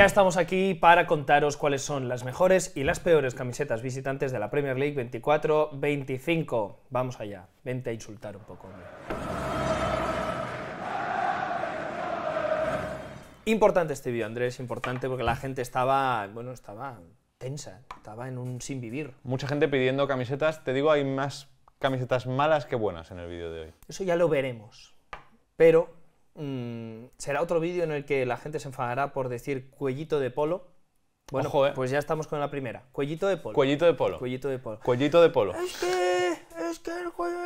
Ya estamos aquí para contaros cuáles son las mejores y las peores camisetas visitantes de la Premier League 24-25. Vamos allá, vente a insultar un poco. Importante este vídeo, Andrés, importante porque la gente estaba, bueno, estaba tensa, estaba en un sin vivir. Mucha gente pidiendo camisetas, te digo, hay más camisetas malas que buenas en el vídeo de hoy. Eso ya lo veremos. Pero Mm, será otro vídeo en el que la gente se enfadará por decir cuellito de polo. Bueno, eh. pues ya estamos con la primera. Cuellito de polo. Cuellito de polo. Cuellito de polo. de polo. Es que, es que el cuello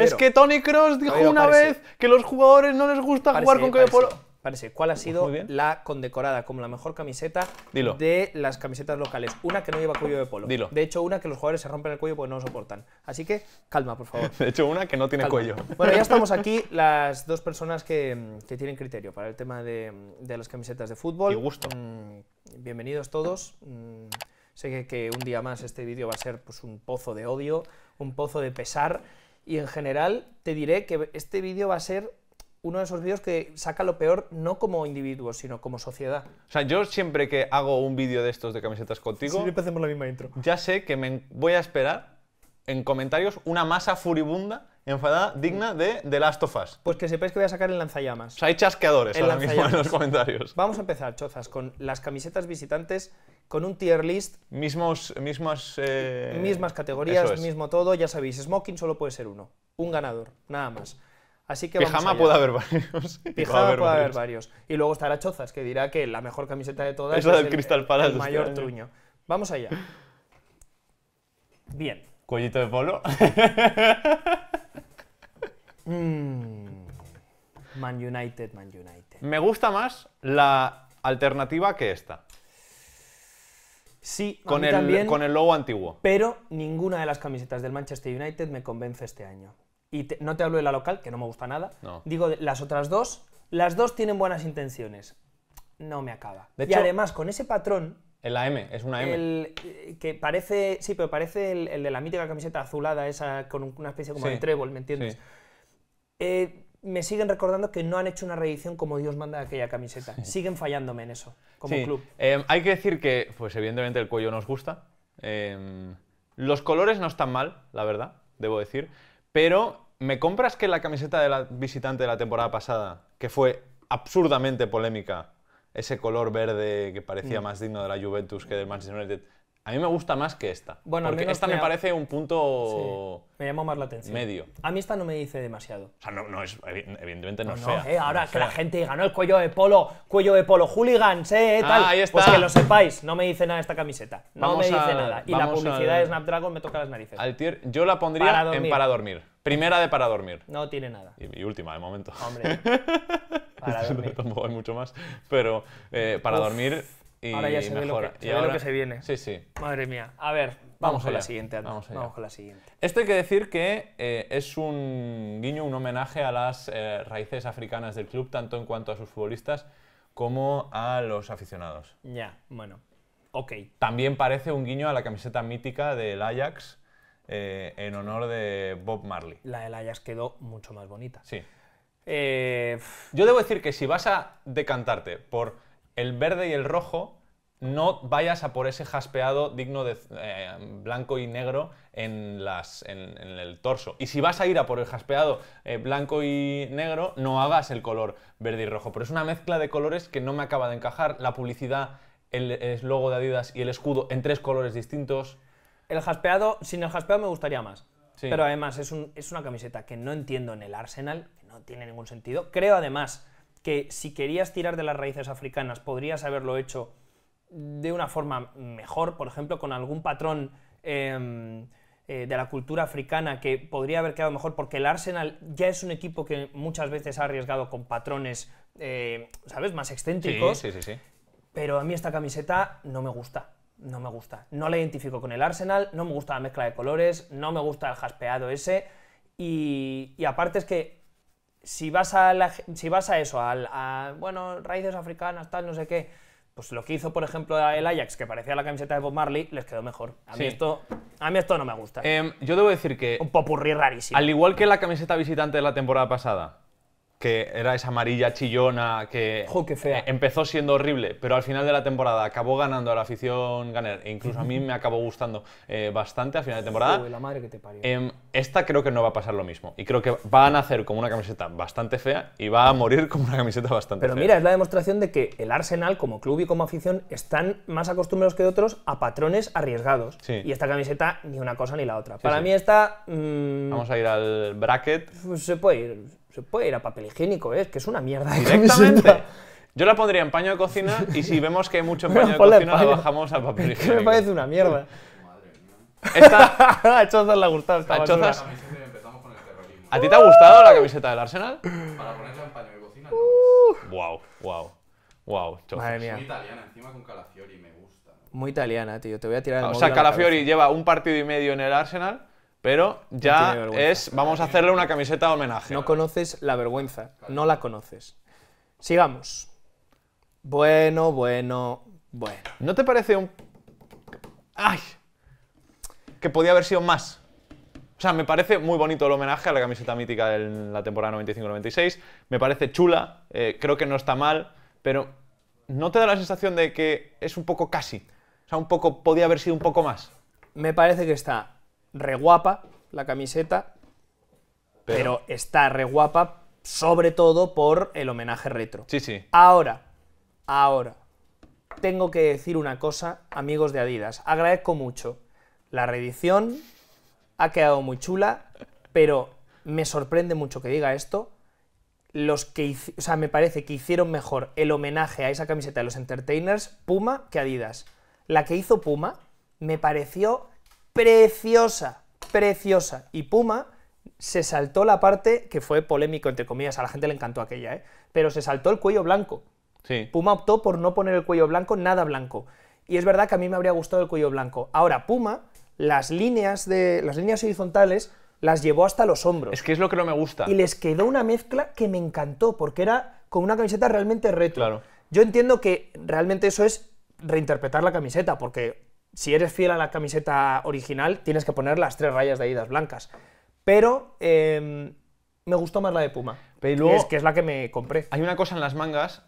Es que Tony Cross dijo una vez que los jugadores no les gusta jugar con cuello de polo. Parece, ¿cuál ha sido la condecorada como la mejor camiseta de las camisetas locales? Una que no lleva cuello de polo. De hecho, una que los jugadores se rompen el cuello porque no lo soportan. Así que, calma, por favor. De hecho, una que no tiene cuello. Bueno, ya estamos aquí, las dos personas mm, que, tienen criterio para el tema de, mm, de, las camisetas de fútbol. Y gusto. Mm, bienvenidos todos. sé que, un día más este vídeo va a ser pues, un pozo de odio, un pozo de pesar. Y en general, te diré que este vídeo va a ser uno de esos vídeos que saca lo peor no como individuo, sino como sociedad. O sea, yo siempre que hago un vídeo de estos de camisetas contigo... Siempre hacemos la misma intro. Ya sé que me voy a esperar en comentarios una masa furibunda enfadada digna de The Last of Us. Pues que sepáis que voy a sacar el lanzallamas. O sea, hay chasqueadores ahora mismo en los comentarios. Vamos a empezar, chozas, con las camisetas visitantes, con un tier list. Mismos, mismas... Eh, mismas categorías, mismo todo. Ya sabéis, smoking solo puede ser uno. Un ganador, nada más. Así que puede haber varios. Pijama puede haber, varios. Y luego estará Chozas, que dirá que la mejor camiseta de todas es, la del el, Crystal Palace. El este mayor truño. Vamos allá. Bien. Cuellito de polo. Mm. Man United, Man United. Me gusta más la alternativa que esta. Sí, con, el, con el logo antiguo. Pero ninguna de las camisetas del Manchester United me convence este año y no te hablo de la local, que no me gusta nada, digo las otras dos, las dos tienen buenas intenciones. No me acaba. De y además, con ese patrón... el la M, es una M. El, eh, que parece, sí, pero parece el, de la mítica camiseta azulada, esa con una especie como de trébol, ¿me entiendes? Eh, me siguen recordando que no han hecho una reedición como Dios manda de aquella camiseta. Siguen fallándome en eso, como club. Eh, hay que decir que, pues evidentemente el cuello nos gusta. los colores no están mal, la verdad, debo decir. Pero, ¿me compras que la camiseta de la visitante de la temporada pasada, que fue absurdamente polémica, ese color verde que parecía mm. más digno de la Juventus que del Manchester United, a mí me gusta más que esta. Bueno, porque esta me, parece un punto. me llama más la atención. Medio. A mí esta no me dice demasiado. O sea, no, es, evidentemente no, no eh, ahora que la gente diga, no, el cuello de polo, cuello de polo, hooligans, eh, ah, tal. ahí pues está. Pues que lo sepáis, no me dice nada esta camiseta. No me dice nada. Y la publicidad de Snapdragon me toca las narices. yo la pondría en para dormir. Primera de para dormir. No tiene nada. Y, última, de momento. Hombre. Para este dormir. Tampoco hay mucho más. Pero eh, para dormir Ahora ya se ve lo que, se, viene. Sí, sí. Madre mía. A ver, vamos, con la siguiente. Vamos, con la siguiente. Esto hay que decir que eh, es un guiño, un homenaje a las eh, raíces africanas del club, tanto en cuanto a sus futbolistas como a los aficionados. Ya, bueno. Ok. También parece un guiño a la camiseta mítica del Ajax eh, en honor de Bob Marley. La del Ajax quedó mucho más bonita. Sí. Yo debo decir que si vas a decantarte por el verde y el rojo, no vayas a por ese jaspeado digno de eh, blanco y negro en, el torso. Y si vas a ir a por el jaspeado eh, blanco y negro, no hagas el color verde y rojo. Pero es una mezcla de colores que no me acaba de encajar. La publicidad, el, logo de Adidas y el escudo en tres colores distintos. El jaspeado, sin el jaspeado me gustaría más. Pero además es, es una camiseta que no entiendo en el Arsenal, que no tiene ningún sentido. Creo además que si querías tirar de las raíces africanas podrías haberlo hecho de una forma mejor, por ejemplo, con algún patrón em, eh, de la cultura africana que podría haber quedado mejor, porque el Arsenal ya es un equipo que muchas veces ha arriesgado con patrones, eh, ¿sabes?, más excéntricos. Sí, sí, sí, Pero a mí esta camiseta no me gusta no me gusta. No la identifico con el Arsenal, no me gusta la mezcla de colores, no me gusta el jaspeado ese. Y, y aparte es que si vas a, eso, a, bueno, raíces africanas, tal, no sé qué, pues lo que hizo, por ejemplo, el Ajax, que parecía la camiseta de Bob Marley, les quedó mejor. A, mí, esto, a mí esto no me gusta. Em, yo debo decir que... Un popurrí rarísimo. Al igual que la camiseta visitante de la temporada pasada, que era esa amarilla chillona que eh, empezó siendo horrible, pero al final de la temporada acabó ganando a la afición ganer, e incluso a mí me acabó gustando eh, bastante al final de temporada. Em, esta creo que no va a pasar lo mismo y creo que va a nacer como una camiseta bastante fea y va a morir como una camiseta bastante pero fea. Pero mira, es la demostración de que el Arsenal como club y como afición están más acostumbrados que otros a patrones arriesgados y esta camiseta ni una cosa ni la otra. Para mí esta... Mm, Vamos a ir al bracket. Pues se puede ir se puede ir a papel higiénico, ¿eh? es que es una mierda. Directamente. Yo la pondría en paño de cocina y si vemos que hay mucho en paño de cocina, la bajamos a papel higiénico. me parece una mierda. Esta... a Chozas le ha gustado esta a Chozas... ¿A ti te ha gustado la camiseta del Arsenal? Para ponerla en paño de cocina, no. Wow, wow, wow, Madre mía. Muy italiana, encima con Calafiori, me gusta. Muy italiana, tío. Te voy a tirar el O sea, Calafiori lleva un partido y medio en el Arsenal pero ya es, vamos a hacerle una camiseta de homenaje. No conoces la vergüenza, no la conoces. Sigamos. Bueno, bueno, bueno. ¿No te parece un... ¡Ay! Que podía haber sido más. O sea, me parece muy bonito el homenaje a la camiseta mítica de la temporada 95-96. Me parece chula, eh, creo que no está mal, pero ¿no te da la sensación de que es un poco casi? O sea, un poco, podía haber sido un poco más. Me parece que está reguapa la camiseta, pero, está reguapa sobre todo por el homenaje retro. Sí, sí. Ahora, ahora, tengo que decir una cosa, amigos de Adidas. Agradezco mucho. La reedición ha quedado muy chula, pero me sorprende mucho que diga esto. Los que, o sea, me parece que hicieron mejor el homenaje a esa camiseta de los Entertainers, Puma, que Adidas. La que hizo Puma me pareció preciosa, preciosa. Y Puma se saltó la parte que fue polémico, entre comillas, a la gente le encantó aquella, ¿eh? pero se saltó el cuello blanco. Sí. Puma optó por no poner el cuello blanco, nada blanco. Y es verdad que a mí me habría gustado el cuello blanco. Ahora, Puma, las líneas, de, las líneas horizontales las llevó hasta los hombros. Es que es lo que no me gusta. Y les quedó una mezcla que me encantó, porque era con una camiseta realmente retro. Claro. Yo entiendo que realmente eso es reinterpretar la camiseta, porque si eres fiel a la camiseta original, tienes que poner las tres rayas de idas blancas. Pero em, me gustó más la de Puma. es que es la que me compré. Hay una cosa en las mangas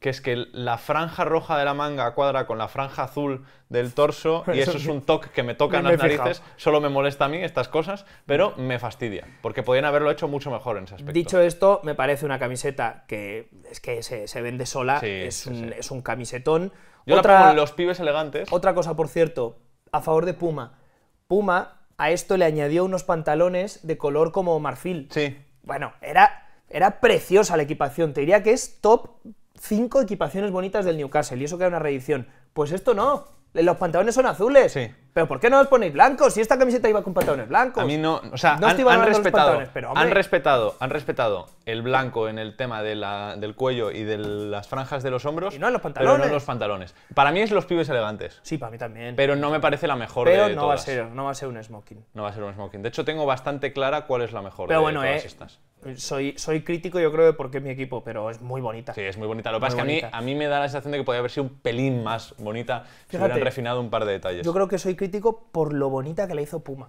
que es que la franja roja de la manga cuadra con la franja azul del torso y eso, es un toque que me toca en las narices, solo me molesta a mí estas cosas, pero me fastidia, porque podían haberlo hecho mucho mejor en ese aspecto. Dicho esto, me parece una camiseta que es que se, vende sola, es, un, camisetón. otra, los pibes elegantes. Otra cosa, por cierto, a favor de Puma. Puma a esto le añadió unos pantalones de color como marfil. Sí. Bueno, era era preciosa la equipación. Te diría que es top cinco equipaciones bonitas del Newcastle y eso que era una reedición. Pues esto no. Los pantalones son azules. Sí. Pero ¿por qué no los ponéis blancos? Si esta camiseta iba con pantalones blancos. A mí no, o sea, no han, respetado, pero, han respetado, han respetado el blanco en el tema del cuello y de las franjas de los hombros. Y no en los pantalones. Pero no en los pantalones. Para mí es los pibes elegantes. Sí, para mí también. Pero no me parece la mejor pero no Va a ser, no va a ser un smoking. No va a ser un smoking. De hecho, tengo bastante clara cuál es la mejor pero de bueno, todas eh, estas soy, soy crítico, yo creo, de por qué mi equipo, pero es muy bonita. Sí, es muy bonita. Lo que pasa es que a mí, a mí me da la sensación de que podría haber sido un pelín más bonita si hubieran refinado un par de detalles. Yo creo que soy crítico por lo bonita que la hizo Puma.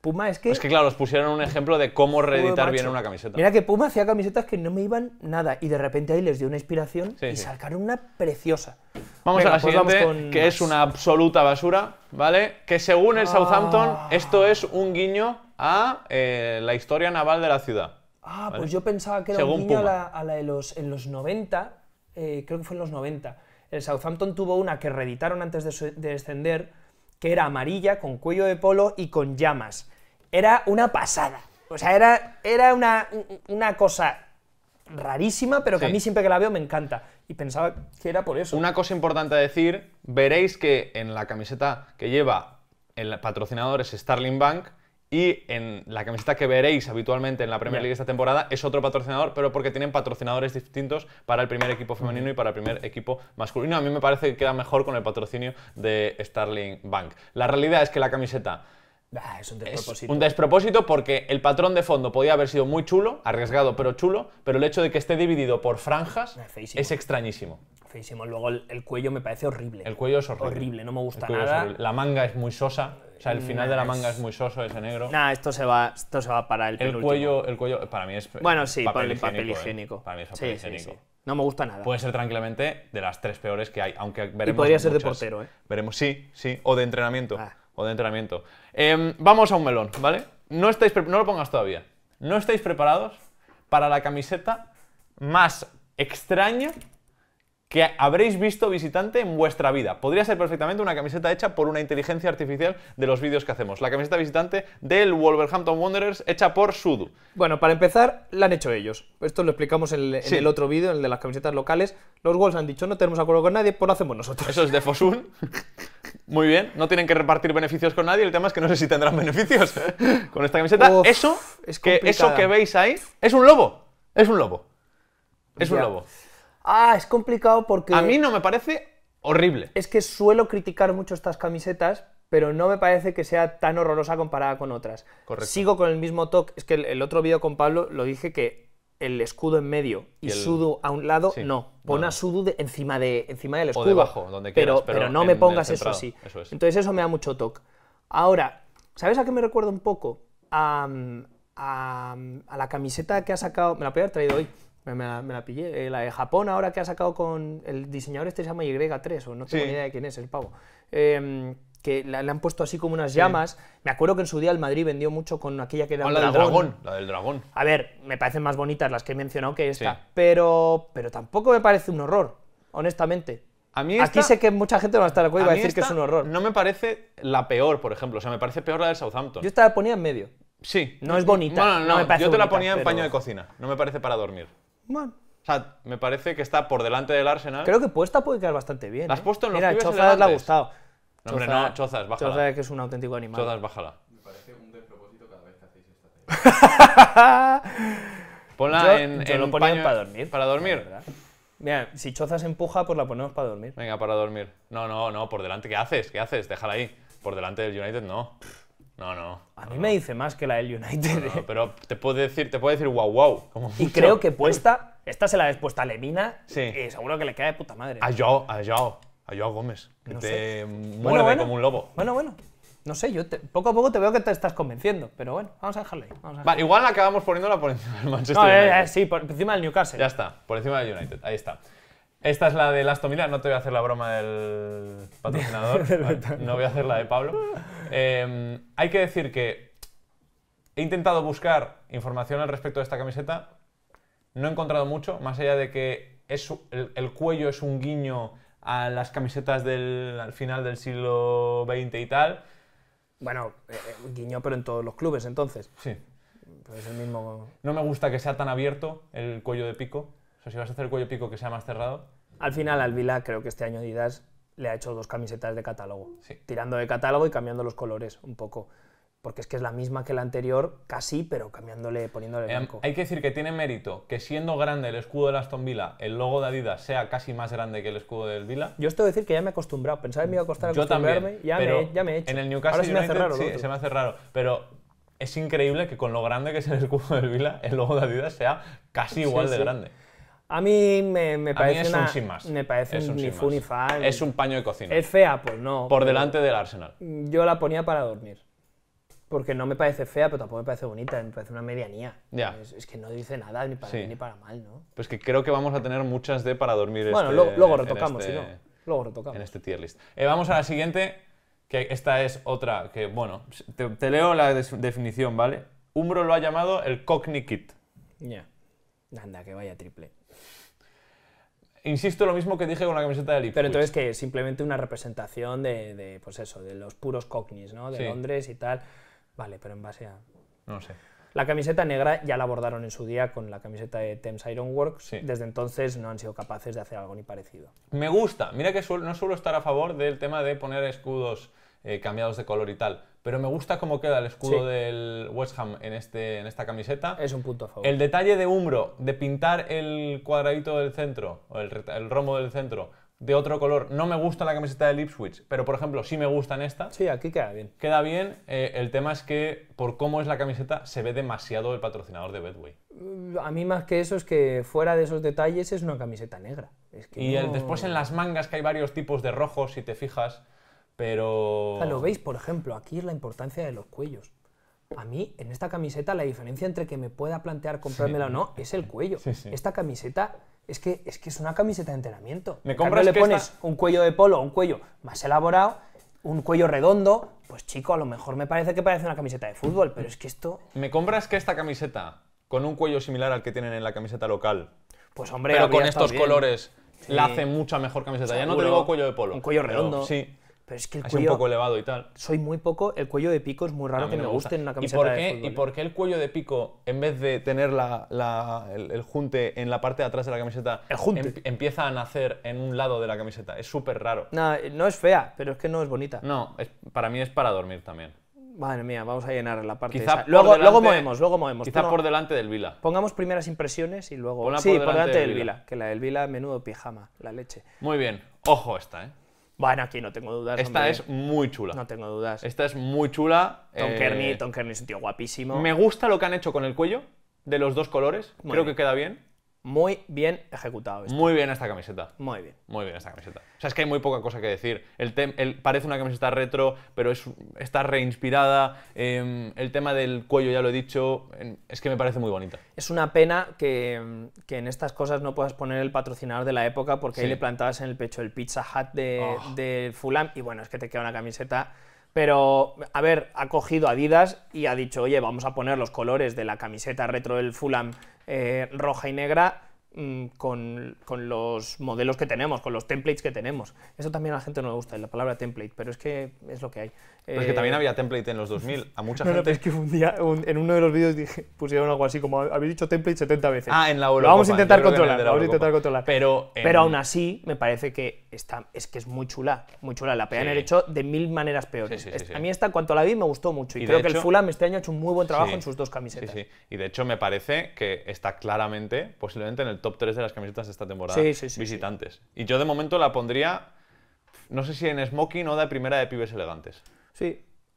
Puma es que. Es que claro, os pusieron un ejemplo de cómo reeditar bien una camiseta. Mira que Puma hacía camisetas que no me iban nada y de repente ahí les dio una inspiración y sacaron una preciosa. Vamos a la pues siguiente, que es una absoluta basura, ¿vale? Que según el ah. Southampton, esto es un guiño a eh, la historia naval de la ciudad. Ah, pues yo pensaba que era un a la, de los, en los 90, eh, creo que fue en los 90. El Southampton tuvo una que reeditaron antes de, descender, que era amarilla, con cuello de polo y con llamas. Era una pasada. O sea, era, era una, cosa rarísima, pero que a mí siempre que la veo me encanta. Y pensaba que era por eso. Una cosa importante a decir, veréis que en la camiseta que lleva el patrocinador es Starling Bank y en la camiseta que veréis habitualmente en la Premier League esta temporada es otro patrocinador, pero porque tienen patrocinadores distintos para el primer equipo femenino y para el primer equipo masculino. A mí me parece que queda mejor con el patrocinio de Starling Bank. La realidad es que la camiseta ah, es un despropósito. un despropósito porque el patrón de fondo podía haber sido muy chulo, arriesgado pero chulo, pero el hecho de que esté dividido por franjas ah, es, extrañísimo. Feísimo. Luego el, el, cuello me parece horrible. El cuello es horrible. Horrible, no me gusta nada. La manga es muy sosa. O sea, el final de la manga es muy soso, ese negro. Nah, esto se va, esto se va para el, el cuello, El cuello, para mí es Bueno, sí, el papel ¿eh? higiénico. Para mí papel higiénico. Sí, sí. No me gusta nada. Puede ser tranquilamente de las tres peores que hay, aunque veremos podría ser de portero, ¿eh? Veremos, sí, sí, o de entrenamiento. Ah. O de entrenamiento. Em, vamos a un melón, ¿vale? No, estáis no lo pongas todavía. No estáis preparados para la camiseta más extraña que habréis visto visitante en vuestra vida. Podría ser perfectamente una camiseta hecha por una inteligencia artificial de los vídeos que hacemos. La camiseta visitante del Wolverhampton Wanderers hecha por Sudu. Bueno, para empezar, la han hecho ellos. Esto lo explicamos en, el, otro vídeo, en el de las camisetas locales. Los Wolves han dicho, no tenemos acuerdo con nadie, por pues lo hacemos nosotros. Eso es de Fosun. Muy bien, no tienen que repartir beneficios con nadie, el tema es que no sé si tendrán beneficios con esta camiseta. eso, es que, eso que veis ahí es un lobo, es un lobo, es un lobo. Ah, es complicado porque... A mí no me parece horrible. Es que suelo criticar mucho estas camisetas, pero no me parece que sea tan horrorosa comparada con otras. Correcto. Sigo con el mismo toque. Es que el, otro vídeo con Pablo lo dije que el escudo en medio y, a un lado, no. Pon a Sudu encima, de, encima del escudo. O donde quieras, pero, no me pongas eso así. Entonces eso me da mucho toque. Ahora, ¿sabes a qué me recuerdo un poco? A, a, la camiseta que ha sacado, me la podía haber traído hoy, me, la, pillé. Eh, la de Japón ahora que ha sacado con... El diseñador este se llama Y3, o no tengo ni idea de quién es, el pavo. Em, que le han puesto así como unas llamas. Me acuerdo que en su día el Madrid vendió mucho con aquella que era ah, la dragón. del dragón. La del dragón. A ver, me parecen más bonitas las que he mencionado que esta, pero, pero tampoco me parece un horror, honestamente. A mí Aquí sé que mucha gente no va a estar de acuerdo y va a decir que es un horror. No me parece la peor, por ejemplo. O sea, me parece peor la del Southampton. Yo esta la ponía en medio. Sí. No es bonita. No no, no me yo te la ponía en paño de cocina. No me parece para dormir. O sea, me parece que está por delante del Arsenal. Creo que puesta puede quedar bastante bien. ¿La has ¿eh? puesto en Mira, Chozas le ha gustado. No, hombre, no, Chozas, bájala. Chozas que es un auténtico animal. Chozas, bájala. Me parece un despropósito cada vez que hacéis esta Ponla en, en lo para dormir. Para dormir. Mira, si Chozas empuja, pues la ponemos para dormir. Venga, para dormir. No, no, no, por delante. ¿Qué haces? ¿Qué haces? Déjala ahí. Por delante del United, no. No, no. A mí me dice más que la del United. Eh. pero te puedo decir, te puede decir wow, wow. y creo que puesta, esta se la has puesto a Lemina. Sí. Eh, seguro que le queda de puta madre. A Joao, a Joao, a Joao Gómez. Que te como un lobo. Bueno, bueno. No sé, yo poco a poco te veo que te estás convenciendo, pero bueno, vamos a dejarle ahí. igual acabamos poniéndola por encima del Manchester United. sí, por encima del Newcastle. Ya está, por encima del United, ahí está. Esta es la de Lastomirá, no te voy a hacer la broma del patrocinador, no voy a hacer la de Pablo. Em, hay que decir que he intentado buscar información al respecto de esta camiseta, no he encontrado mucho, más allá de que el, cuello es un guiño a las camisetas del final del siglo XX y tal. Bueno, eh, eh, guiño pero en todos los clubes entonces. Sí. Pues el mismo... No me gusta que sea tan abierto el cuello de pico. O sea, si vas a hacer el cuello de pico que sea más cerrado. Al final, al creo que este año Adidas le ha hecho dos camisetas de catálogo, tirando de catálogo y cambiando los colores un poco. Porque es que es la misma que la anterior, casi, pero cambiándole, poniéndole em, blanco. hay que decir que tiene mérito que siendo grande el escudo de Aston Villa, el logo de Adidas sea casi más grande que el escudo del Villa. Yo estoy decir que ya me he acostumbrado. Pensaba en me iba a costar acostumbrarme. ya, me, ya me he hecho. En el Newcastle Ahora se me hace raro. Sí, se me hace raro. Pero es increíble que con lo grande que es el escudo del Vila, el logo de Adidas sea casi igual de grande. A mí me, parece. es un sin más. Me parece es un, Es un paño de cocina. ¿Es fea? Pues no. Por delante del Arsenal. Yo la ponía para dormir. Porque no me parece fea, pero tampoco me parece bonita, me parece una medianía. Ya. Es, que no dice nada, ni para bien ni para mal, ¿no? Pues que creo que vamos a tener muchas de para dormir. Bueno, este- luego retocamos, este- no. Luego retocamos. En este tier list. Eh, vamos a la siguiente, que esta es otra, que bueno, te, leo la definición, ¿vale? Umbro lo ha llamado el Cockney Kit. Ya. Anda, que vaya triple insisto lo mismo que dije con la camiseta de Ipswich. Pero entonces que simplemente una representación de, pues eso, de los puros cockneys, ¿no? De Londres y tal. Vale, pero en base a... No sé. La camiseta negra ya la abordaron en su día con la camiseta de Thames Ironworks. Desde entonces no han sido capaces de hacer algo ni parecido. Me gusta. Mira que no suelo estar a favor del tema de poner escudos eh, cambiados de color y tal. Pero me gusta cómo queda el escudo del West Ham en, este, en esta camiseta. Es un punto a favor. El detalle de Umbro, de pintar el cuadradito del centro, o el, rombo romo del centro, de otro color. No me gusta la camiseta del Ipswich, pero por ejemplo, sí me gusta en esta. Sí, aquí queda bien. Queda bien. Eh, el tema es que por cómo es la camiseta se ve demasiado el patrocinador de Bedway. Mm, a mí más que eso es que fuera de esos detalles es una camiseta negra. y después en las mangas que hay varios tipos de rojos, si te fijas. Pero... O sea, lo veis, por ejemplo, aquí es la importancia de los cuellos. A mí, en esta camiseta, la diferencia entre que me pueda plantear comprármela o no es el cuello. Esta camiseta es que, es que es una camiseta de entrenamiento. Me compras le pones un cuello de polo, un cuello más elaborado, un cuello redondo. Pues chico, a lo mejor me parece que parece una camiseta de fútbol, pero es que esto... ¿Me compras que esta camiseta, con un cuello similar al que tienen en la camiseta local, pues hombre, pero con estos colores, la hace mucha mejor camiseta? Ya no tengo cuello de polo. Un cuello redondo. sí pero es que el cuello. un poco elevado y tal. Soy muy poco. El cuello de pico es muy raro que me, guste en una camiseta. ¿Y por, qué, ¿Y por qué el cuello de pico, en vez de tener el, junte en la parte de atrás de la camiseta, em, empieza a nacer en un lado de la camiseta? Es súper raro. No, no es fea, pero es que no es bonita. No, para mí es para dormir también. Madre mía, vamos a llenar la parte quizá Luego, luego movemos, luego movemos. Quizá por delante del Vila. Pongamos primeras impresiones y luego... sí, por delante, del, Vila. Que la del Vila, menudo pijama, la leche. Muy bien. Ojo esta, ¿eh? Bueno, aquí, no tengo dudas. Esta es muy chula. No tengo dudas. Esta es muy chula. Tom eh, Tom Kearney es un tío guapísimo. Me gusta lo que han hecho con el cuello de los dos colores. Creo que queda bien muy bien ejecutado. Muy bien esta camiseta. Muy bien. Muy bien esta camiseta. O sea, es que hay muy poca cosa que decir. El, tema parece una camiseta retro, pero está reinspirada. Em, el tema del cuello, ya lo he dicho, es que me parece muy bonita. Es una pena que, en estas cosas no puedas poner el patrocinador de la época porque ahí le plantabas en el pecho el Pizza Hut de, ah. de Fulham y bueno, es que te queda una camiseta pero, a ver, ha cogido Adidas y ha dicho, oye, vamos a poner los colores de la camiseta retro del Fulham eh, roja y negra Mm, con, los modelos que tenemos, con los templates que tenemos. Eso también a la gente no le gusta, la palabra template, pero es que es lo que hay. Pero es que también eh, había template en los 2000, a mucha gente... es que un día, en uno de los vídeos dije, pusieron algo así como, habéis dicho template 70 veces. Ah, en la Eurocopa. vamos a intentar controlar, vamos a intentar controlar. Pero, pero aún así, me parece que está, es que es muy chula, muy chula. La pegan sí. el hecho de mil maneras peores. a mí esta, cuanto la vi, me gustó mucho. Y, creo que el Fulham este año ha hecho un muy buen trabajo en sus dos camisetas. Sí, sí. Y de hecho me parece que está claramente, posiblemente en el top 3 de las camisetas de esta temporada. Visitantes. Y yo de momento la pondría, no sé si en smoking o de primera de pibes elegantes. Sí.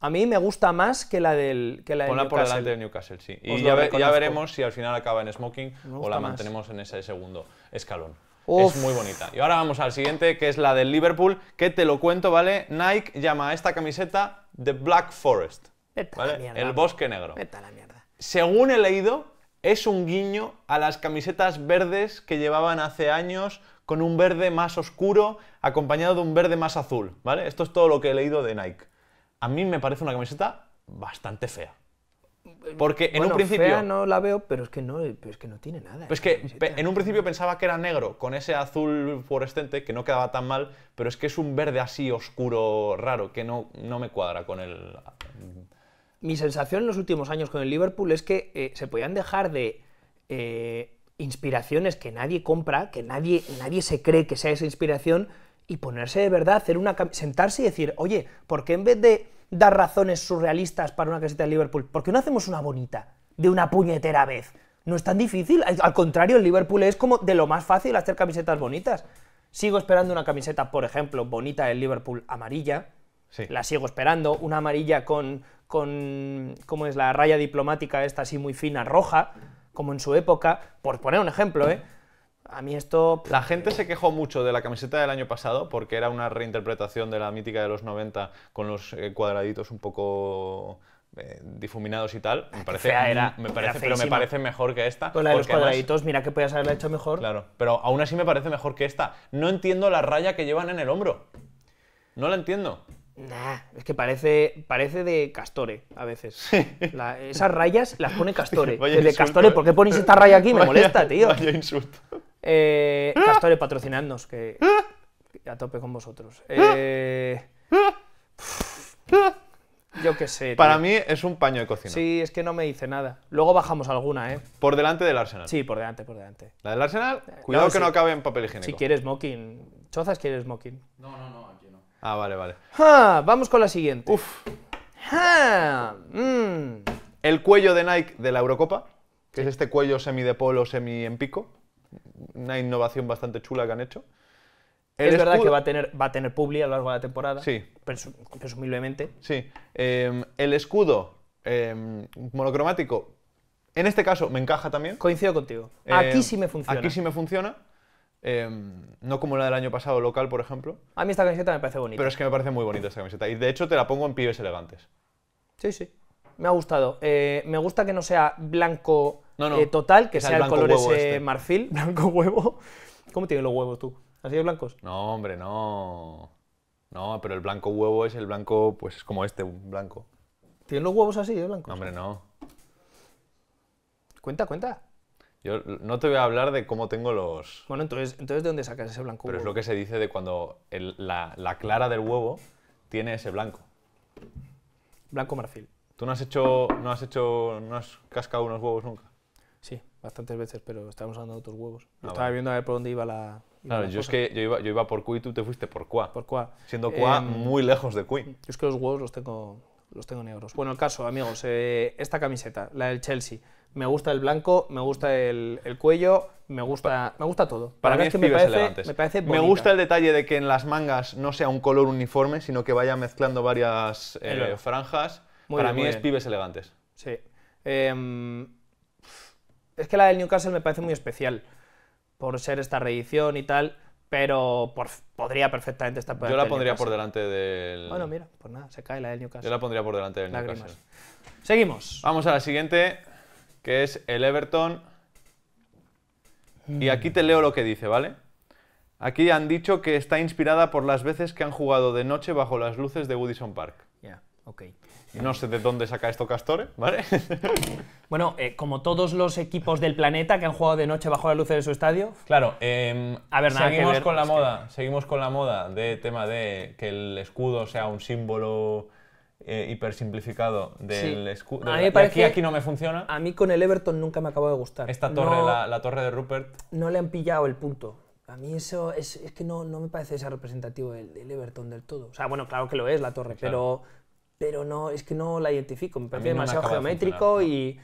A mí me gusta más que la del que la Ponla por delante de Newcastle, sí. Y ya, veremos si al final acaba en smoking o la mantenemos en ese segundo escalón. Es muy bonita. Y ahora vamos al siguiente, que es la del Liverpool, que te lo cuento, ¿vale? Nike llama a esta camiseta The Black Forest. Mierda, El bosque negro. la mierda. Según he leído, es un guiño a las camisetas verdes que llevaban hace años con un verde más oscuro acompañado de un verde más azul, ¿vale? Esto es todo lo que he leído de Nike. A mí me parece una camiseta bastante fea. Porque en un principio... no la veo, pero es que no, es que no tiene nada. Pues que en un principio pensaba que era negro, con ese azul fluorescente, que no quedaba tan mal, pero es que es un verde así oscuro, raro, que no, no me cuadra con el mi sensación en los últimos años con el Liverpool es que eh, se podían dejar de eh, inspiraciones que nadie compra, que nadie, nadie se cree que sea esa inspiración, y ponerse de verdad, hacer una sentarse y decir, oye, ¿por qué en vez de dar razones surrealistas para una caseta de Liverpool, ¿por qué no hacemos una bonita? De una puñetera vez. No es tan difícil. Al contrario, el Liverpool es como de lo más fácil hacer camisetas bonitas. Sigo esperando una camiseta, por ejemplo, bonita del Liverpool amarilla. Sí. La sigo esperando. Una amarilla con con, ¿cómo es? La raya diplomática esta así muy fina, roja, como en su época, por poner un ejemplo, ¿eh? A mí esto... La gente se quejó mucho de la camiseta del año pasado porque era una reinterpretación de la mítica de los 90 con los eh, cuadraditos un poco eh, difuminados y tal. Me parece, era, me parece pero me parece mejor que esta. Con los cuadraditos, mira que podías haberla hecho mejor. Claro, pero aún así me parece mejor que esta. No entiendo la raya que llevan en el hombro. No la entiendo. Nah, es que parece, parece de Castore a veces. esas rayas las pone Castore. el de Castore, ¿por qué ponéis esta raya aquí? Me molesta, tío. Vaya insulto. Eh, Castore, patrocinadnos, que, a tope con vosotros. Eh, yo qué sé. Para mí es un paño de cocina. Sí, es que no me dice nada. Luego bajamos alguna, ¿eh? Por delante del Arsenal. Sí, por delante, por delante. La del Arsenal, eh, cuidado que no acabe en papel higiénico. Si quieres smoking. ¿Chozas quieres smoking? No, no, no, Ah, vale, vale. vamos con la siguiente. Uf. Mm. El cuello de Nike de la Eurocopa, que es este cuello semi de polo, semi en pico. Una innovación bastante chula que han hecho. es verdad que va a, tener, va a tener publi a lo largo de la temporada. Sí. presumiblemente. Sí. Em, el escudo em, monocromático, en este caso me encaja también. Coincido contigo. Em, aquí sí me funciona. Aquí sí me funciona. Em, no como la del año pasado local, por ejemplo. A mí esta camiseta me parece bonita. Pero es que me parece muy bonita esta camiseta. Y de hecho te la pongo en pibes elegantes. Sí, sí. Me ha gustado. Eh, me gusta que no sea blanco eh, total, que sea, el, color ese este. marfil, blanco huevo. ¿Cómo tienen los huevos tú? ¿Así de blancos? No, hombre, no. No, pero el blanco huevo es el blanco, pues es como este, un blanco. ¿Tienen los huevos así de eh, blancos? No, hombre, no. Cuenta, cuenta. Yo no te voy a hablar de cómo tengo los... Bueno, entonces, entonces ¿de dónde sacas ese blanco? Pero es lo que se dice de cuando la, clara del huevo tiene ese blanco. Blanco marfil. ¿Tú no has hecho, no has hecho, no has cascado unos huevos nunca? Sí, bastantes veces, pero estábamos hablando de otros huevos. Ah, estaba viendo a ver por dónde iba la... claro, yo es que yo iba, por Cui y tú te fuiste por Cuá. Por Cuá. Siendo Cuá em, muy lejos de Cui. Yo es que los huevos los tengo, los tengo negros. Bueno, el caso, amigos, eh, esta camiseta, la del Chelsea me gusta el blanco, me gusta el, cuello, me gusta, me gusta todo. Para mí es que me me Me gusta el detalle de que en las mangas no sea un color uniforme, sino que vaya mezclando varias eh, franjas. para mí es pibes elegantes. Sí. Em, es que la del Newcastle me parece muy especial por ser esta reedición y tal, pero podría perfectamente estar por Yo la pondría por delante del. Bueno, mira, pues nada, se cae la del Newcastle. Yo la pondría por delante del Newcastle. Seguimos. Vamos a la siguiente que es el Everton. Y mm. aquí te leo lo que dice, ¿vale? Aquí han dicho que está inspirada por las veces que han jugado de noche bajo las luces de Woodison Park. Ya, No sé de dónde saca esto Castore, ¿vale? bueno, eh, como todos los equipos del planeta que han jugado de noche bajo las luces de su estadio. Claro, em, a ver, nada seguimos con la moda, seguimos con la moda de tema de que el escudo sea un símbolo eh, hipersimplificado del escudo. De aquí, aquí no me funciona. A mí con el Everton nunca me acabo de gustar. Esta torre, la, torre de Rupert. No le han pillado el punto. A mí eso es, es que no, no me parece ser representativo del, del, Everton del todo. O sea, bueno, claro que lo es la torre, pero, pero no, es que no la identifico. Me parece demasiado geométrico y.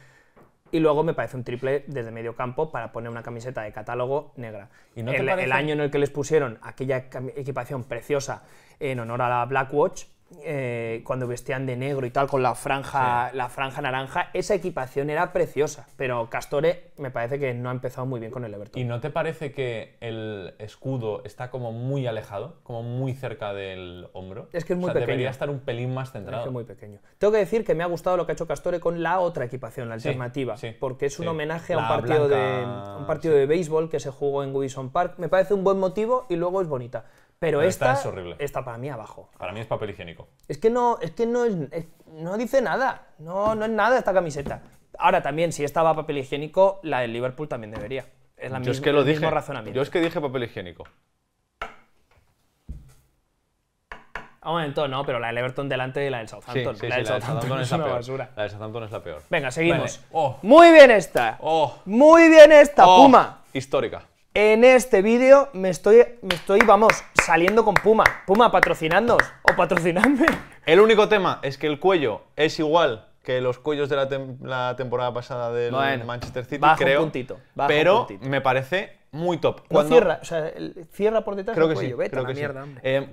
Y luego me parece un triple desde medio campo para poner una camiseta de catálogo negra. ¿Y no el, el, año en el que les pusieron aquella equipación preciosa en honor a la Black Watch, eh, cuando vestían de negro y tal, con la franja, la franja naranja, esa equipación era preciosa. Pero Castore me parece que no ha empezado muy bien con el Everton. ¿Y no te parece que el escudo está como muy alejado, como muy cerca del hombro? Es que es muy pequeño. Debería estar un pelín más centrado. Es que muy pequeño. Tengo que decir que me ha gustado lo que ha hecho Castore con la otra equipación, la alternativa, sí, porque es un homenaje a un partido, de, un partido de béisbol que se jugó en Goodison Park. Me parece un buen motivo y luego es bonita. Pero, esta, esta, para mí abajo. Para mí es papel higiénico. Es que no, es que no, es, no dice nada. No, no es nada esta camiseta. Ahora también, si esta va a papel higiénico, la del Liverpool también debería. Es la misma, razonamiento. Yo es que dije papel higiénico. Ah, un momento no, pero la del Everton delante y la del Southampton. la, del Southampton es, la peor. La del Southampton es la peor. Venga, seguimos. Oh. Muy bien esta. Oh. Muy bien esta, oh. Puma. Histórica. En este vídeo me estoy, me estoy, vamos, saliendo con Puma. Puma, patrocinadnos o patrocinadme. El único tema es que el cuello es igual que los cuellos de la, temporada pasada del Manchester City, creo. Un pero me parece muy top. Cuando, cierra, o sea, cierra por detrás el vete mierda,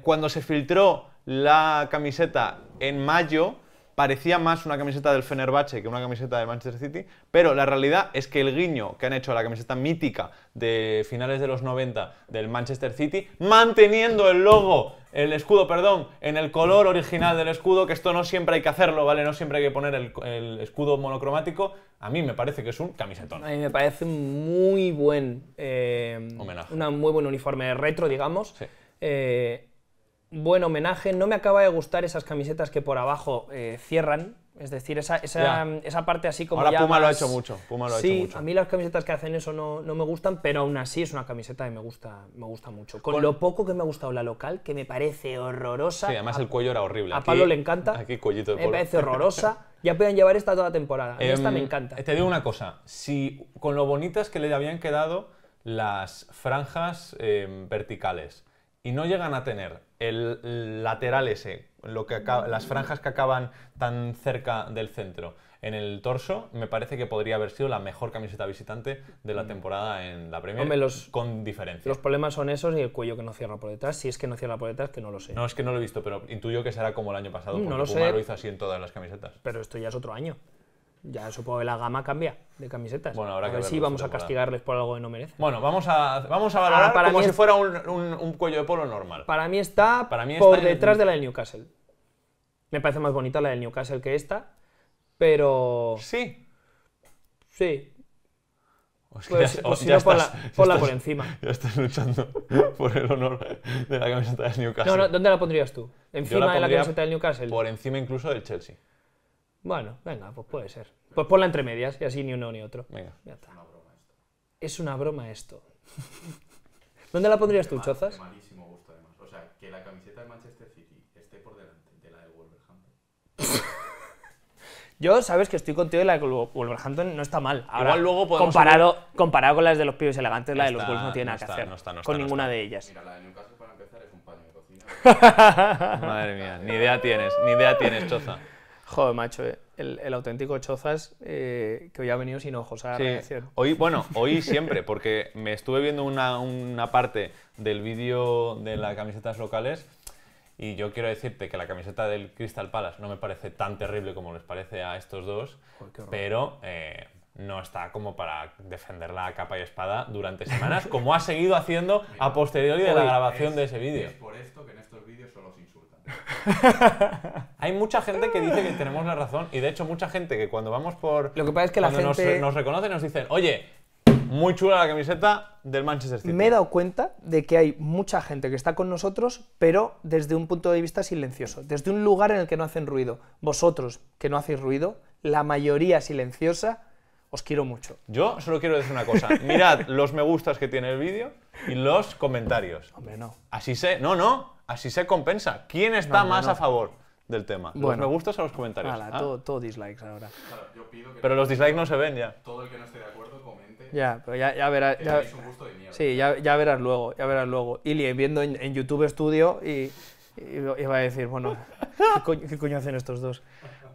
cuando se filtró la camiseta en mayo, parecía más una camiseta del Fenerbahce que una camiseta del Manchester City, pero la realidad es que el guiño que han hecho a la camiseta mítica de finales de los 90 del Manchester City, manteniendo el logo, el escudo, perdón, en el color original del escudo, que esto no siempre hay que hacerlo, ¿vale? No siempre hay que poner el, escudo monocromático, a mí me parece que es un camisetón. A mí me parece muy buen eh, Un muy buen uniforme retro, digamos. Sí. Eh, buen homenaje. No me acaba de gustar esas camisetas que por abajo eh, cierran. Es decir, esa, parte así como. Ahora Puma lo ha hecho mucho. Puma lo ha hecho mucho. A mí las camisetas que hacen eso no, me gustan, pero aún así es una camiseta que me gusta, me gusta mucho. Con, lo poco que me ha gustado la local, que me parece horrorosa. Sí, además el cuello era horrible. A Pablo le encanta. Aquí Me parece horrorosa. ya pueden llevar esta toda la temporada. Em, esta me encanta. Te digo una cosa, si con lo bonitas que le habían quedado las franjas em, verticales y no llegan a tener el lateral ese, lo que las franjas que acaban tan cerca del centro en el torso, me parece que podría haber sido la mejor camiseta visitante de la mm. temporada en la Premier, con diferencia. Los problemas son esos y el cuello que no cierra por detrás. Si es que no cierra por detrás, que no lo sé. No, es que no lo he visto, pero intuyo que será como el año pasado, mm, porque no lo, lo hizo así en todas las camisetas. Pero esto ya es otro año ya supongo que la gama cambia de camisetas. Bueno, ahora a que ver si vamos a castigarles por algo que no merecen. Bueno, vamos a, vamos a ah, valorar como si fuera un, un, cuello de polo normal. Para mí está para mí por detrás de la del Newcastle. Me parece más bonita la del Newcastle que esta, pero... Sí. Sí. O pues, pues si no, ponla, por encima. Ya estás luchando por el honor de la camiseta del Newcastle. No, no, ¿dónde la pondrías tú? ¿Encima de la camiseta del Newcastle? Por encima incluso del Chelsea. Bueno, venga, pues puede ser. Pues ponla entre medias y así ni uno ni otro. Venga. Ya está. Una broma Es una broma esto. ¿Dónde la pondrías tú, Chozas? malísimo gusto, además. O sea, que la camiseta de Manchester City esté por delante de la de Wolverhampton. Yo, sabes que estoy contigo y la de Wolverhampton no está mal. Igual luego podemos comparado, comparado con las de los pibes elegantes, la de los Wolves no tiene nada que hacer. con ninguna de ellas. Mira, la de para empezar es un paño de cocina. Madre mía, ni idea tienes, ni idea tienes, Choza. Joder, macho, eh, el, auténtico Chozas eh, que hoy ha venido sin ojos a la sí. Hoy, bueno, hoy siempre, porque me estuve viendo una, parte del vídeo de las camisetas locales y yo quiero decirte que la camiseta del Crystal Palace no me parece tan terrible como les parece a estos dos, pero eh, no está como para defenderla a capa y espada durante semanas, como ha seguido haciendo a posteriori de la grabación de ese vídeo. Es por esto que en estos vídeos solo se Hay mucha gente que dice que tenemos la razón y de hecho mucha gente que cuando vamos por... Lo que pasa es que la gente... Nos, reconoce nos nos dicen, oye, muy chula la camiseta del Manchester City. Me he dado cuenta de que hay mucha gente que está con nosotros, pero desde un punto de vista silencioso, desde un lugar en el que no hacen ruido. Vosotros, que no hacéis ruido, la mayoría silenciosa, os quiero mucho. Yo solo quiero decir una cosa. Mirad los me gustas que tiene el vídeo y los comentarios. Hombre, no. Así sé. No, no. Así se compensa. ¿Quién está más a favor del tema? Bueno, me gustos a los comentarios. Ah. todo, todo, dislikes ahora. Claro, yo pido que pero los dislikes no se ven ya. Todo el que no esté de acuerdo comente. Ya, pero ya, ya verás. un gusto de mierda. Sí, ya, ya, verás luego, ya verás luego. Ili viendo en, YouTube Studio y, va a decir, bueno, ¿qué coño, hacen estos dos?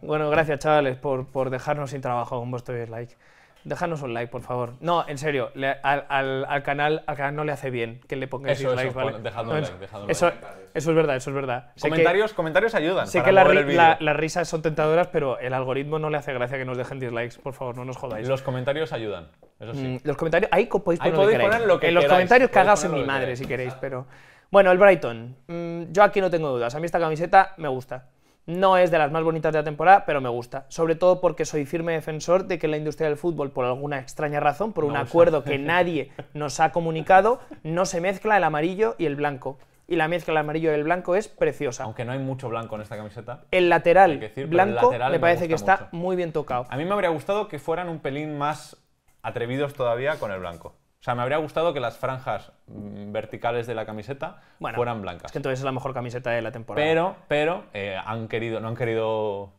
Bueno, gracias chavales por, por dejarnos sin trabajo con vuestro dislike. Dejadnos un like, por favor. No, en serio, al, canal, al no le hace bien que le pongáis eso, dislikes, ¿vale? un like, eso, Eso es verdad, eso es verdad. Comentarios, comentarios ayudan. Sé que las risas son tentadoras, pero el algoritmo no le hace gracia que nos dejen dislikes. Por favor, no nos jodáis. Los comentarios ayudan. Eso sí. Mm, los comentarios, ahí podéis poner, lo, que queráis. En los comentarios cagaos en mi madre si queréis, pero. Bueno, el Brighton. Mm, yo aquí no tengo dudas. A mí esta camiseta me gusta. No es de las más bonitas de la temporada, pero me gusta. Sobre todo porque soy firme defensor de que la industria del fútbol, por alguna extraña razón, por un acuerdo que nadie nos ha comunicado, no se mezcla el amarillo y el blanco y la mezcla del amarillo y el blanco es preciosa. Aunque no hay mucho blanco en esta camiseta. El lateral blanco me parece que está muy bien tocado. A mí me habría gustado que fueran un pelín más atrevidos todavía con el blanco. O sea, me habría gustado que las franjas mm, verticales de la camiseta fueran blancas. Es que entonces es la mejor camiseta de la temporada. Pero, pero eh, han querido, no han querido.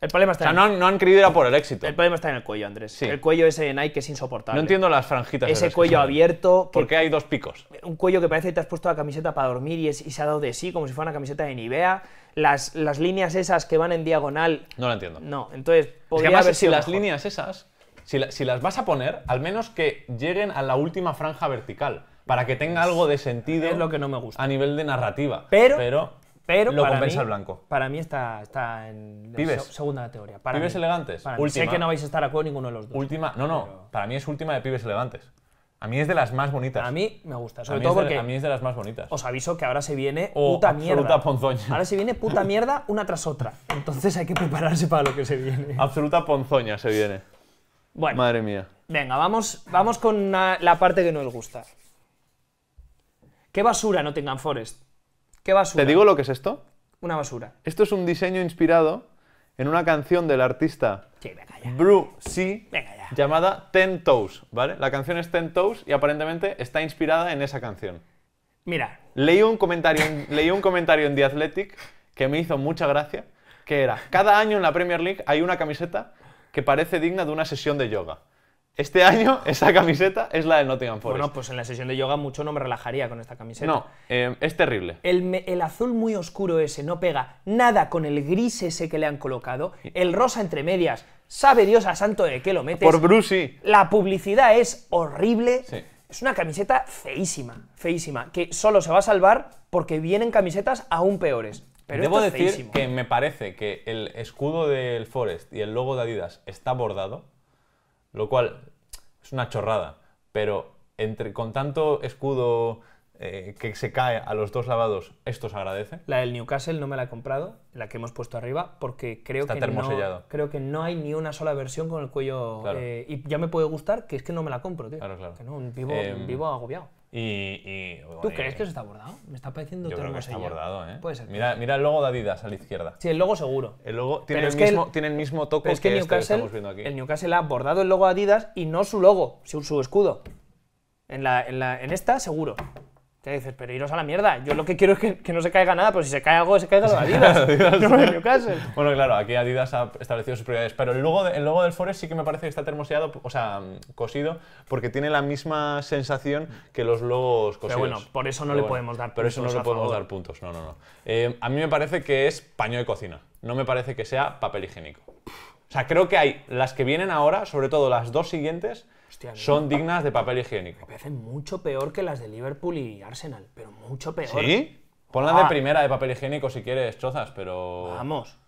El problema está en el... no, han querido ir a por el éxito. El problema está en el cuello, Andrés. Sí. El cuello ese de Nike es insoportable. No entiendo las franjitas. Ese cuello abierto. Porque hay dos picos? Un cuello que parece que te has puesto la camiseta para dormir y, se ha dado de sí, como si fuera una camiseta de Nivea. Las, las líneas esas que van en diagonal. No lo entiendo. No, entonces. Podría haber sido las líneas esas si, las vas a poner, al menos que lleguen a la última franja vertical, para que tenga algo de sentido. Es lo que no me gusta. A nivel de narrativa. Pero, pero, pero lo compensa el blanco. Para mí está, está en la segunda teoría. pibes elegantes. Sé que no vais a estar a con ninguno de los dos. Última, no, no. Para mí es última de pibes elegantes. A mí es de las más bonitas. A mí me gusta, sobre todo porque. a mí es de las más bonitas. Os aviso que ahora se viene puta mierda. ponzoña. Ahora se viene puta mierda una tras otra. Entonces hay que prepararse para lo que se viene. Absoluta ponzoña se viene. Bueno. Madre mía. Venga, vamos, vamos con la parte que nos gusta. ¿Qué basura no tengan Forest? ¿Qué basura? ¿Te digo lo que es esto? Una basura. Esto es un diseño inspirado en una canción del artista sí, Bru C llamada Ten Toes, ¿vale? La canción es Ten Toes y aparentemente está inspirada en esa canción. Mira. Leí un comentario, leí un comentario en The Athletic que me hizo mucha gracia, que era, cada año en la Premier League hay una camiseta que parece digna de una sesión de yoga. Este año esa camiseta es la de Nottingham Forest. Bueno, pues en la sesión de yoga mucho no me relajaría con esta camiseta. No, em, es terrible. El, azul muy oscuro ese no pega nada con el gris ese que le han colocado. El rosa entre medias, sabe Dios a santo de qué lo metes. Por Brucey. La publicidad es horrible. Es una camiseta feísima, feísima, que solo se va a salvar porque vienen camisetas aún peores. Pero Debo decir que me parece que el escudo del Forest y el logo de Adidas está bordado, lo cual es una chorrada, pero entre, con tanto escudo eh, que se cae a los dos lavados, esto se agradece. La del Newcastle no me la he comprado, la que hemos puesto arriba, porque creo, que, no, creo que no hay ni una sola versión con el cuello. Eh, y ya me puede gustar que es que no me la compro, tío. Claro, claro. Em, vivo agobiado. ¿Tú crees que se está bordado? Me está pareciendo Yo creo que está bordado, ¿eh? Puede ser. Mira, el logo de Adidas a la izquierda. Sí, el logo seguro. El logo tiene, el mismo, toque tiene el mismo, que, es que, este estamos viendo aquí. El Newcastle ha bordado el logo de Adidas y no su logo, su, su escudo. En, la, en, la, en esta, seguro. Te dices, pero iros a la mierda. Yo lo que quiero es que, no se caiga nada, pues si se cae algo, se caiga lo de Adidas. Bueno, claro, aquí Adidas ha establecido sus prioridades. Pero el logo, el logo del Forest sí que me parece que está termoseado, o sea, cosido, porque tiene la misma sensación que los logos cosidos. Pero bueno, por eso no le podemos dar puntos. Por eso no le podemos dar puntos, no, no, no. Eh, a mí me parece que es paño de cocina. No me parece que sea papel higiénico. O sea, creo que hay las que vienen ahora, sobre todo las dos siguientes, son dignas de papel higiénico. Me parecen mucho peor que las de Liverpool y Arsenal, pero mucho peor. ¿Sí? Ponlas de ah. primera de papel higiénico si quieres, chozas, pero. Vamos.